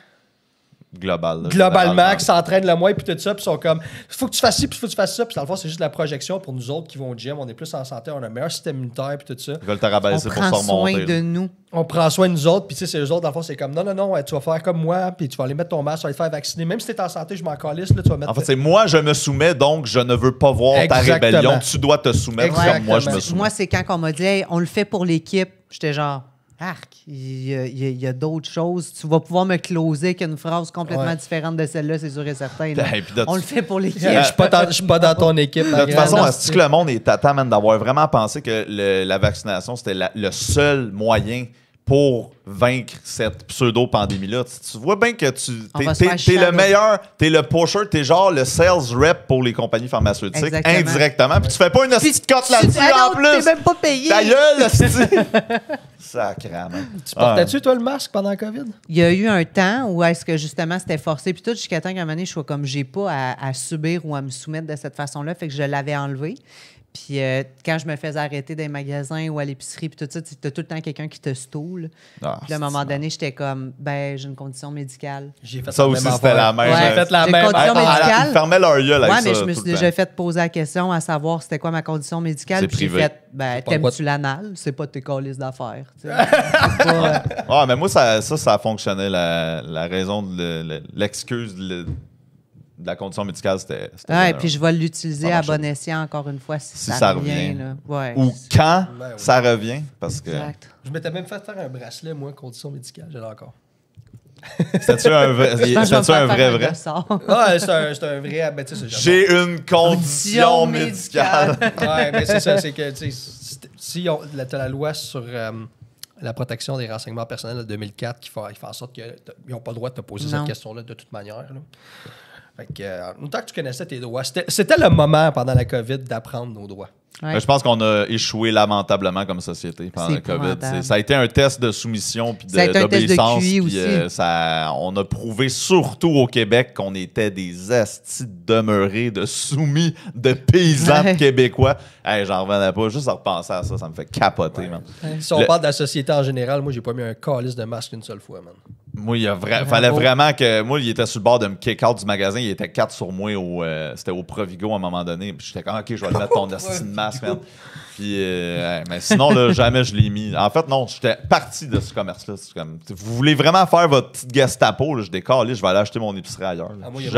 global. globalement, qui s'entraînent le moins, puis tout ça, puis sont comme, faut que tu fasses ci, puis faut que tu fasses ça, puis dans le c'est juste la projection pour nous autres qui vont au gym, on est plus en santé, on a un meilleur système immunitaire, puis tout ça. Ils veulent te rabaisser pour s'en remonter. On prend soin de nous. On prend soin de nous autres, puis tu sais, c'est eux autres, en fait, c'est comme, non, non, non, tu vas faire comme moi, puis tu vas aller mettre ton masque, tu vas aller te faire vacciner. Même si t'es en santé, je m'en calisse, là, tu vas mettre. En fait, c'est moi, je me soumets, donc je ne veux pas voir ta rébellion, tu dois te soumettre comme moi, je me soumets. Moi, c'est quand on m'a dit, on le fait pour l'équipe, j'étais genre. Arc, il y a, d'autres choses. Tu vas pouvoir me closer qu'une phrase complètement différente de celle-là, c'est sûr et certain. Ben, On le fait pour l'équipe. Euh, je ne suis pas dans ton équipe. De toute façon, est-ce que le monde est à d'avoir vraiment pensé que la vaccination, c'était le seul moyen pour vaincre cette pseudo-pandémie-là. Tu vois bien que tu es, le meilleur, tu es le pusher, tu es genre le sales rep pour les compagnies pharmaceutiques indirectement. Puis tu fais pas une petite cote là-dessus en plus. Tu même pas payé. Ta gueule, crame. Tu portais-tu, toi, le masque pendant la COVID? Il y a eu un temps où est-ce que justement c'était forcé. Puis tout, jusqu'à temps qu'à un moment donné, je sois comme j'ai pas à, subir ou à me soumettre de cette façon-là. Fait que je l'avais enlevé. Puis euh, quand je me fais arrêter dans les magasins ou à l'épicerie, puis tout ça, as tout le temps quelqu'un qui te stoule. Ah, puis à un moment donné, j'étais comme, ben, j'ai une condition médicale. J'ai fait ça aussi, c'était la même. Euh, j'ai fait la même. Condition ah, ah, médicale. Ils fermaient leur gueule avec ouais, ça, mais je me suis déjà fait poser la question à savoir c'était quoi ma condition médicale. Puis j'ai fait, ben, t'aimes-tu l'anal? C'est pas tes colis d'affaires. ah, mais moi, ça, ça, ça a fonctionné, la, la raison, l'excuse la condition médicale, c'était. Ah, et puis je vais l'utiliser à bon escient encore une fois si, ça, revient. Ou quand ben ça revient. Parce que... Je m'étais même fait faire un bracelet, moi, condition médicale, j'ai encore. C'était-tu un vrai, vrai, vrai? Ah, c'est un, vrai. Ben, j'ai une condition médicale. ouais, mais c'est ça. C'est que si on, la, as la loi sur euh, la protection des renseignements personnels de 2004 qui fait, en sorte qu'ils n'ont pas le droit de te poser cette question-là de toute manière. Fait que, euh, tant que tu connaissais tes droits, c'était le moment pendant la COVID d'apprendre nos droits. Ben, je pense qu'on a échoué lamentablement comme société pendant la COVID. Ça a été un test de soumission puis d'obéissance. Euh, ça, on a prouvé surtout au Québec qu'on était des astis demeurés, de soumis, de paysans québécois. Hey, J'en revenais pas. Juste à repenser à ça, ça me fait capoter. Man. Si on parle de la société en général, moi, j'ai pas mis un calice de masque une seule fois. Man. Moi, il a fallait vraiment que. Moi, il était sur le bord de me kick out du magasin. Il était quatre sur moi. Au, euh, C'était au Provigo à un moment donné. j'étais comme, OK, je vais le mettre ton assassin de masse, merde. Puis, euh, mais sinon, là, jamais je l'ai mis. En fait, non, j'étais parti de ce commerce-là. vous voulez vraiment faire votre petite Gestapo, je décale, je vais aller acheter mon épicerie ailleurs. Ah, Il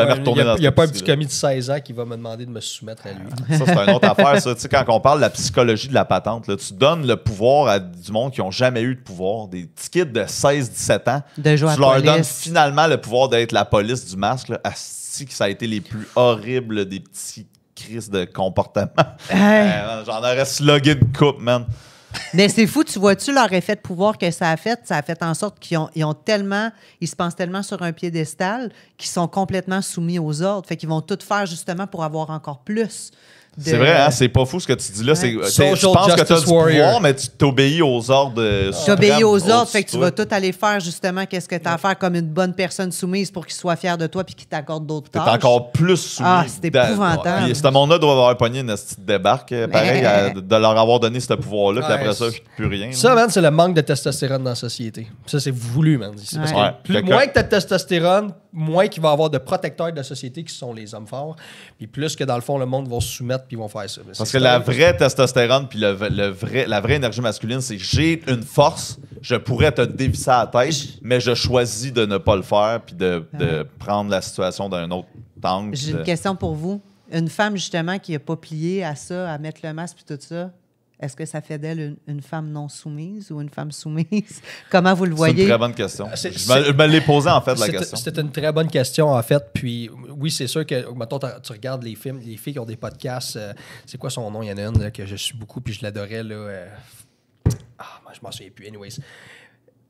n'y a, pas un petit commis de 16 ans qui va me demander de me soumettre à lui. Ah, ça, c'est une autre affaire, ça. Tu sais, quand on parle de la psychologie de la patente, là, tu donnes le pouvoir à du monde qui n'ont jamais eu de pouvoir, des petits kids de 16-17 ans. tu leur donnes finalement le pouvoir d'être la police du masque. Là. que ça a été les plus horribles des petits crise de comportement. J'en euh, aurais une coupe, man. Mais c'est fou, tu vois-tu leur effet de pouvoir que ça a fait? Ça a fait en sorte qu'ils ont, tellement, ils se pensent tellement sur un piédestal qu'ils sont complètement soumis aux ordres. Fait qu'ils vont tout faire justement pour avoir encore plus. C'est vrai, hein, c'est pas fou ce que tu dis là. Je pense que tu as du pouvoir, mais tu t'obéis aux ordres. Tu obéis aux ordres, fait que tu vas tout aller faire justement qu'est-ce que tu as à faire comme une bonne personne soumise pour qu'il soit fier de toi puis qu'il t'accorde d'autres tâches. T'es encore plus soumise. Ah, c'est épouvantable. Cet monde-là doit avoir pogné une petite débarque, euh, pareil, de leur avoir donné ce pouvoir-là, puis après ça, plus rien. Ça, man, c'est le manque de testostérone dans la société. Ça, c'est voulu, man. Parce que plus, moins que ta testostérone, moins qu'il va y avoir de protecteurs de la société qui sont les hommes forts, puis plus que dans le fond, le monde va se soumettre puis vont faire ça. Parce que la vraie testostérone puis le, le, vrai, la vraie énergie masculine, c'est j'ai une force, je pourrais te dévisser à la tête, mais je choisis de ne pas le faire puis de, ah. de prendre la situation d'un autre angle. J'ai une question pour vous. Une femme, justement, qui n'a pas plié à ça, à mettre le masque puis tout ça, est-ce que ça fait d'elle une, femme non soumise ou une femme soumise? Comment vous le voyez? C'est une très bonne question. Ah, je me l'ai posée, en fait, la question. C'est une très bonne question, en fait. Puis, oui, c'est sûr que, mettons, tu regardes les films, les filles qui ont des podcasts, euh, c'est quoi son nom? Il que je suis beaucoup, puis je l'adorais, là. Euh, ah, moi, je m'en souviens plus. Anyways.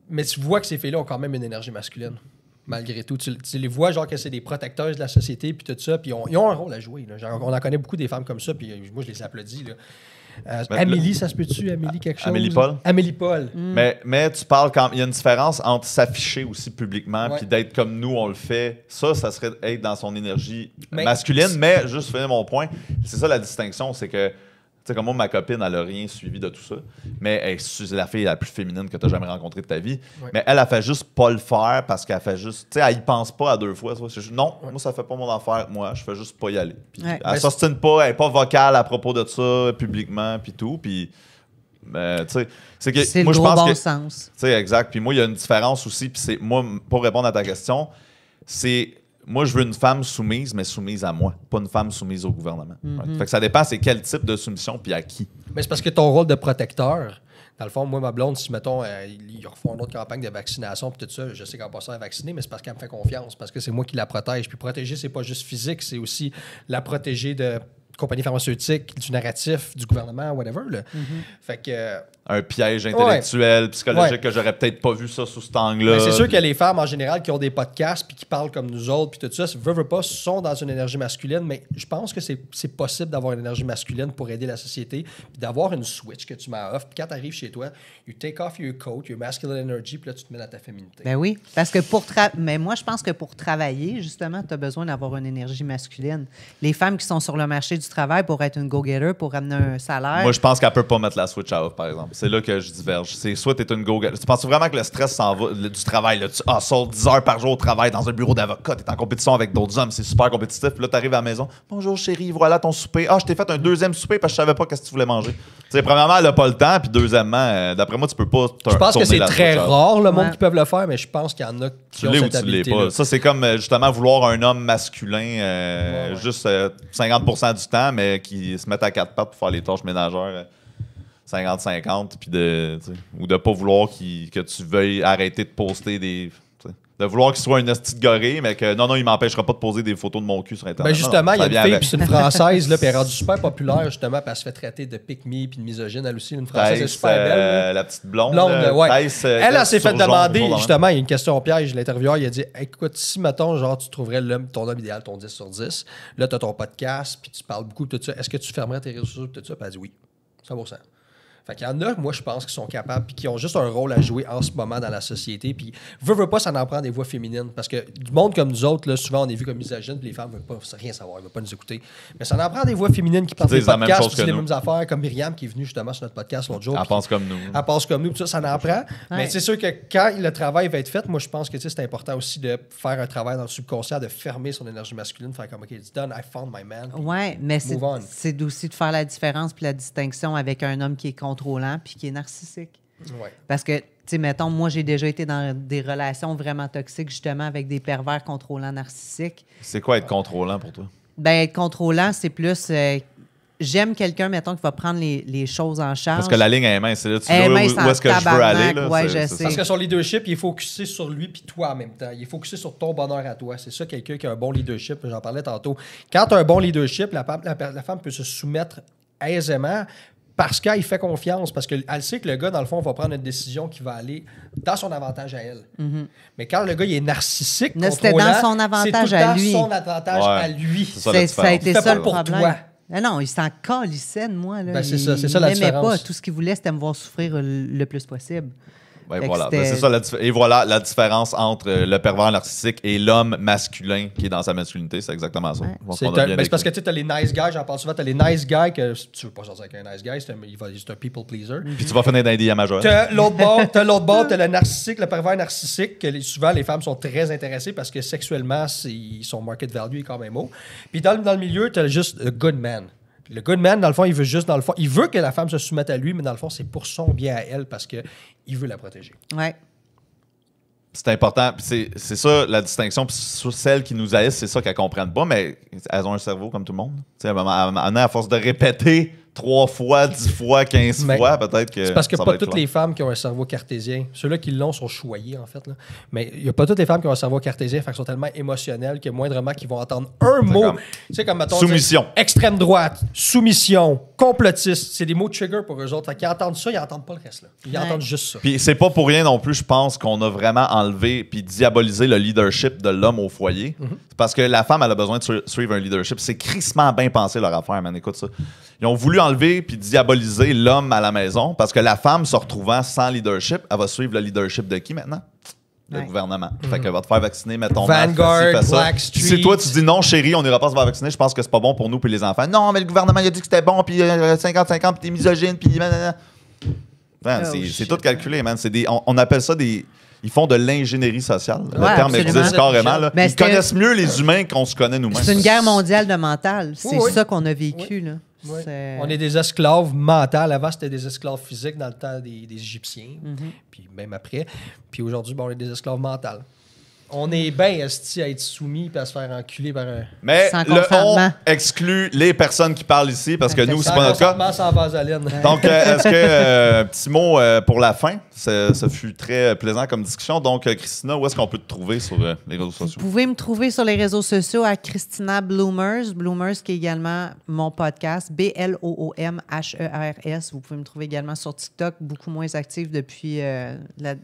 Mais tu vois que ces filles-là ont quand même une énergie masculine malgré tout. Tu, les vois, genre que c'est des protecteurs de la société, puis tout ça, puis ils ont un rôle à jouer. on en connaît beaucoup des femmes comme ça, puis euh, moi, je les applaudis. Là. Euh, Amélie, ça se peut-tu? Amélie quelque chose? Amélie Paul? Amélie Paul. Mm. Mais, mais tu parles quand il y a une différence entre s'afficher aussi publiquement puis d'être comme nous, on le fait. Ça, ça serait être dans son énergie masculine. Mais juste finir mon point, c'est ça la distinction, c'est que tu sais, comme moi, ma copine, elle n'a rien suivi de tout ça. Mais elle est la fille la plus féminine que tu as jamais rencontrée de ta vie. Mais elle, a fait juste pas le faire parce qu'elle fait juste. Tu sais, elle y pense pas à deux fois. non, moi, ça fait pas mon affaire. Moi, je fais juste pas y aller. Puis, ne Elle pas, elle n'est pas vocale à propos de ça publiquement, puis tout. Puis. sais... c'est que moi, le je pense bon que, sens. exact. Puis moi, il y a une différence aussi. Puis c'est moi, pour répondre à ta question, c'est moi, je veux une femme soumise, mais soumise à moi, pas une femme soumise au gouvernement. Mhm. Fait que ça dépend, c'est quel type de soumission puis à qui. Mais c'est parce que ton rôle de protecteur, dans le fond, moi, ma blonde, si, mettons, euh, ils refont une autre campagne de vaccination, puis tout ça, je sais va passant à vacciner, mais c'est parce qu'elle me fait confiance, parce que c'est moi qui la protège. Puis protéger, c'est pas juste physique, c'est aussi la protéger de compagnies pharmaceutiques, du narratif, du gouvernement, whatever. Mhm. Fait que euh, un piège intellectuel, psychologique, que j'aurais peut-être pas vu ça sous cet angle-là. C'est sûr que les femmes, en général, qui ont des podcasts, puis qui parlent comme nous autres, puis tout ça, veut, veut pas, sont dans une énergie masculine, mais je pense que c'est possible d'avoir une énergie masculine pour aider la société, puis d'avoir une switch que tu mets off, puis quand arrives chez toi, you take off your coat, your masculine energy, puis là, tu te mets dans ta féminité. Ben oui, parce que pour... Mais moi, je pense que pour travailler, justement, tu as besoin d'avoir une énergie masculine. Les femmes qui sont sur le marché du travail pour être une go-getter, pour amener un salaire... Moi, je pense qu'elle peut pas mettre la switch off, par exemple. C'est là que je diverge. C'est soit t'es une go Tu penses vraiment que le stress s'en va du travail? Là, tu hustles 10 heures par jour au travail dans un bureau d'avocat, t'es en compétition avec d'autres hommes, c'est super compétitif. Puis là, t'arrives à la maison. Bonjour chérie, voilà ton souper. Ah, je t'ai fait un deuxième souper parce que je savais pas qu'est-ce que tu voulais manger. Tu premièrement, elle a pas le temps. Puis deuxièmement, euh, d'après moi, tu peux pas. Je pense que c'est très rare le monde qui peut le faire, mais je pense qu'il y en a qui tu l'es ou tu l'es pas. Ça, c'est comme euh, justement vouloir un homme masculin euh, juste 50% du temps, mais qui se met à quatre pattes pour faire les tâches ménagères 50-50, puis de, ou de pas vouloir qu que tu veuilles arrêter de poster des de vouloir qu'il soit une hostie de mais que non, non, il m'empêchera pas de poser des photos de mon cul sur Internet. Ben justement, il y a une fille, puis c'est une Française, là, puis elle est rendue super populaire, justement, parce qu'elle se fait traiter de pick puis de misogyne, elle aussi, une Française, super belle. Euh, la petite blonde. Euh, euh, elle, s'est fait demander, hein. justement, il y a une question au piège, l'intervieweur, il a dit écoute, si, mettons, genre, tu trouverais ton homme idéal, ton 10 sur 10, là, tu as ton podcast, puis tu parles beaucoup, tout ça, est-ce que tu fermerais tes réseaux sociaux, tout ça, puis elle dit oui, 100 fait qu'il y en a, moi, je pense, qui sont capables, puis qui ont juste un rôle à jouer en ce moment dans la société. Puis, veut, veut pas, ça en prend des voix féminines. Parce que du monde comme nous autres, là, souvent, on est vu comme misogyne, puis les femmes ne veulent pas rien savoir, elles veulent pas nous écouter. Mais ça en prend des voix féminines qui pensent des podcasts, qui les mêmes affaires, comme Myriam qui est venue justement sur notre podcast l'autre jour. Elle pense comme nous. Elle pense comme nous, tout ça, ça en prend. Mais c'est sûr que quand le travail va être fait, moi, je pense que c'est important aussi de faire un travail dans le subconscient, de fermer son énergie masculine, faire comme, OK, it's done, I found my man. Ouais, mais c'est aussi de faire la différence puis la distinction avec un homme qui est contre contrôlant puis qui est narcissique. Parce que, tu sais, mettons, moi, j'ai déjà été dans des relations vraiment toxiques, justement, avec des pervers contrôlants narcissiques. C'est quoi être contrôlant pour toi? Ben, être contrôlant, c'est plus. Euh, j'aime quelqu'un, mettons, qui va prendre les, choses en charge. Parce que la ligne est mince. Là, tu où, est-ce que je veux aller. Parce que son leadership, il est focusé sur lui puis toi en même temps. Il est focusé sur ton bonheur à toi. C'est ça, quelqu'un qui a un bon leadership. J'en parlais tantôt. Quand tu as un bon leadership, la femme peut se soumettre aisément parce qu'elle fait confiance, parce qu'elle sait que le gars, dans le fond, va prendre une décision qui va aller dans son avantage à elle. Mhm. Mais quand le gars il est narcissique, c'était dans son avantage à dans lui. son avantage à lui. Ça, a été ça le problème. Ah non, il s'en il de moi. Là. Ben, c'est ça, c'est ça la différence. pas. Tout ce qu'il voulait, c'était me voir souffrir le plus possible voilà, ben, c'est ça et voilà la différence entre euh, le pervers narcissique et l'homme masculin qui est dans sa masculinité, c'est exactement ça. C'est ben, parce que tu as les nice guys, j'en parle souvent, tu as les nice guys que tu veux pas sortir avec un nice guy, c'est un, people pleaser. Puis tu vas finir dans majeur. majeurs. L'autre tu as l'autre bord, tu as le narcissique, le pervers narcissique, que souvent les femmes sont très intéressées parce que sexuellement, ils sont market value est quand même haut. Puis dans, le milieu, tu as juste le good man le good man, dans le fond, il veut juste, dans le fond, il veut que la femme se soumette à lui, mais dans le fond, c'est pour son bien à elle parce qu'il veut la protéger. Ouais. C'est important. C'est ça la distinction. Puis sur celles qui nous haïssent, c'est ça qu'elles comprennent pas, mais elles ont un cerveau comme tout le monde. Tu sais, à, à force de répéter trois fois, dix fois, quinze fois, peut-être que. C'est parce que pas toutes les femmes qui ont un cerveau cartésien, ceux-là qui l'ont sont choyés, en fait. Là. Mais il n'y a pas toutes les femmes qui ont un cerveau cartésien, fait sont tellement émotionnelles que moindrement qu'ils vont entendre un mot. Tu comme Soumission. Extrême droite, soumission, complotistes. C'est des mots trigger pour eux autres. Fait qu'ils entendent ça, ils entendent pas le reste. Là. Ils entendent juste ça. Puis c'est pas pour rien non plus, je pense, qu'on a vraiment enlevé puis diabolisé le leadership de l'homme au foyer. Mhm. Parce que la femme, elle a besoin de suivre un leadership. C'est crissement bien pensé leur affaire, man. Écoute ça. Ils ont voulu enlever puis diaboliser l'homme à la maison parce que la femme, se retrouvant sans leadership, elle va suivre le leadership de qui maintenant? le gouvernement. Mm. Fait que va te faire vacciner, mettons Vanguard, ça. Si toi tu dis non, chérie, on n'ira pas se faire vacciner, je pense que c'est pas bon pour nous puis les enfants. Non, mais le gouvernement il a dit que c'était bon, puis 50-50, euh, euh, puis t'es misogyne, puis. Oh, c'est tout calculé, man. Des, on, appelle ça des. Ils font de l'ingénierie sociale. le terme existe carrément. Là. Ils connaissent mieux les humains qu'on se connaît nous-mêmes. C'est une guerre mondiale de mental. C'est ça qu'on a vécu. Là. On est des esclaves mentales. Avant, c'était des esclaves physiques dans le temps des, Égyptiens, mhm. puis même après. Puis aujourd'hui, on est des esclaves mentales. On est bien esti à être soumis et à se faire enculer par un. Mais le on exclut les personnes qui parlent ici parce que nous, c'est pas notre cas. Donc, euh, est-ce que, euh, petit mot euh, pour la fin, ça, fut très plaisant comme discussion. Donc, Christina, où est-ce qu'on peut te trouver sur les réseaux sociaux? Vous pouvez me trouver sur les réseaux sociaux à Christina Bloomers, Bloomers qui est également mon podcast, B-L-O-O-M-H-E-R-S. Vous pouvez me trouver également sur TikTok, beaucoup moins actif depuis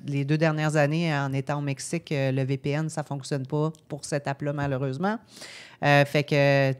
les deux dernières années en étant au Mexique, le VPN ça ne fonctionne pas pour cet app malheureusement. Euh, fait que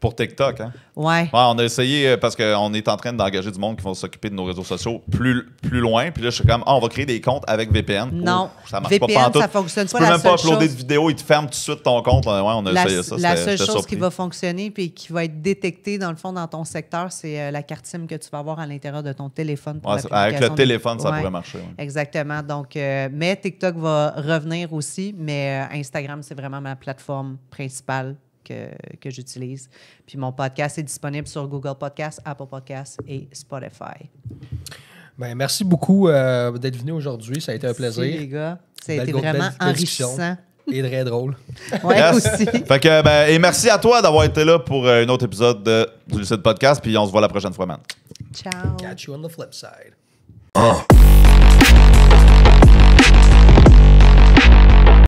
pour TikTok, hein? Ouais. On a essayé euh, parce qu'on est en train d'engager du monde qui vont s'occuper de nos réseaux sociaux plus, plus loin. Puis là, je suis comme, ah, on va créer des comptes avec VPN. Non. ça marche VPN, pas, ça fonctionne pas. Tu peux même pas uploader de vidéos, ils te ferment tout de suite ton compte. Ouais, on a la, essayé ça. La seule chose qui va fonctionner puis qui va être détectée, dans le fond, dans ton secteur, c'est euh, la carte SIM que tu vas avoir à l'intérieur de ton téléphone. avec le téléphone, ça pourrait marcher. Exactement. Donc, euh, mais TikTok va revenir aussi, mais Instagram, c'est vraiment ma plateforme principale que, j'utilise. Puis mon podcast est disponible sur Google Podcast, Apple Podcast et Spotify. Bien, merci beaucoup euh, d'être venu aujourd'hui. Ça a été un plaisir. Merci, les gars. Ça a été vraiment enrichissant. Et très drôle. Ouais, aussi. Fait que, ben, et merci à toi d'avoir été là pour euh, un autre épisode de, du Lucide Podcast. Puis on se voit la prochaine fois, man. Ciao. Catch you on the flip side. Ah.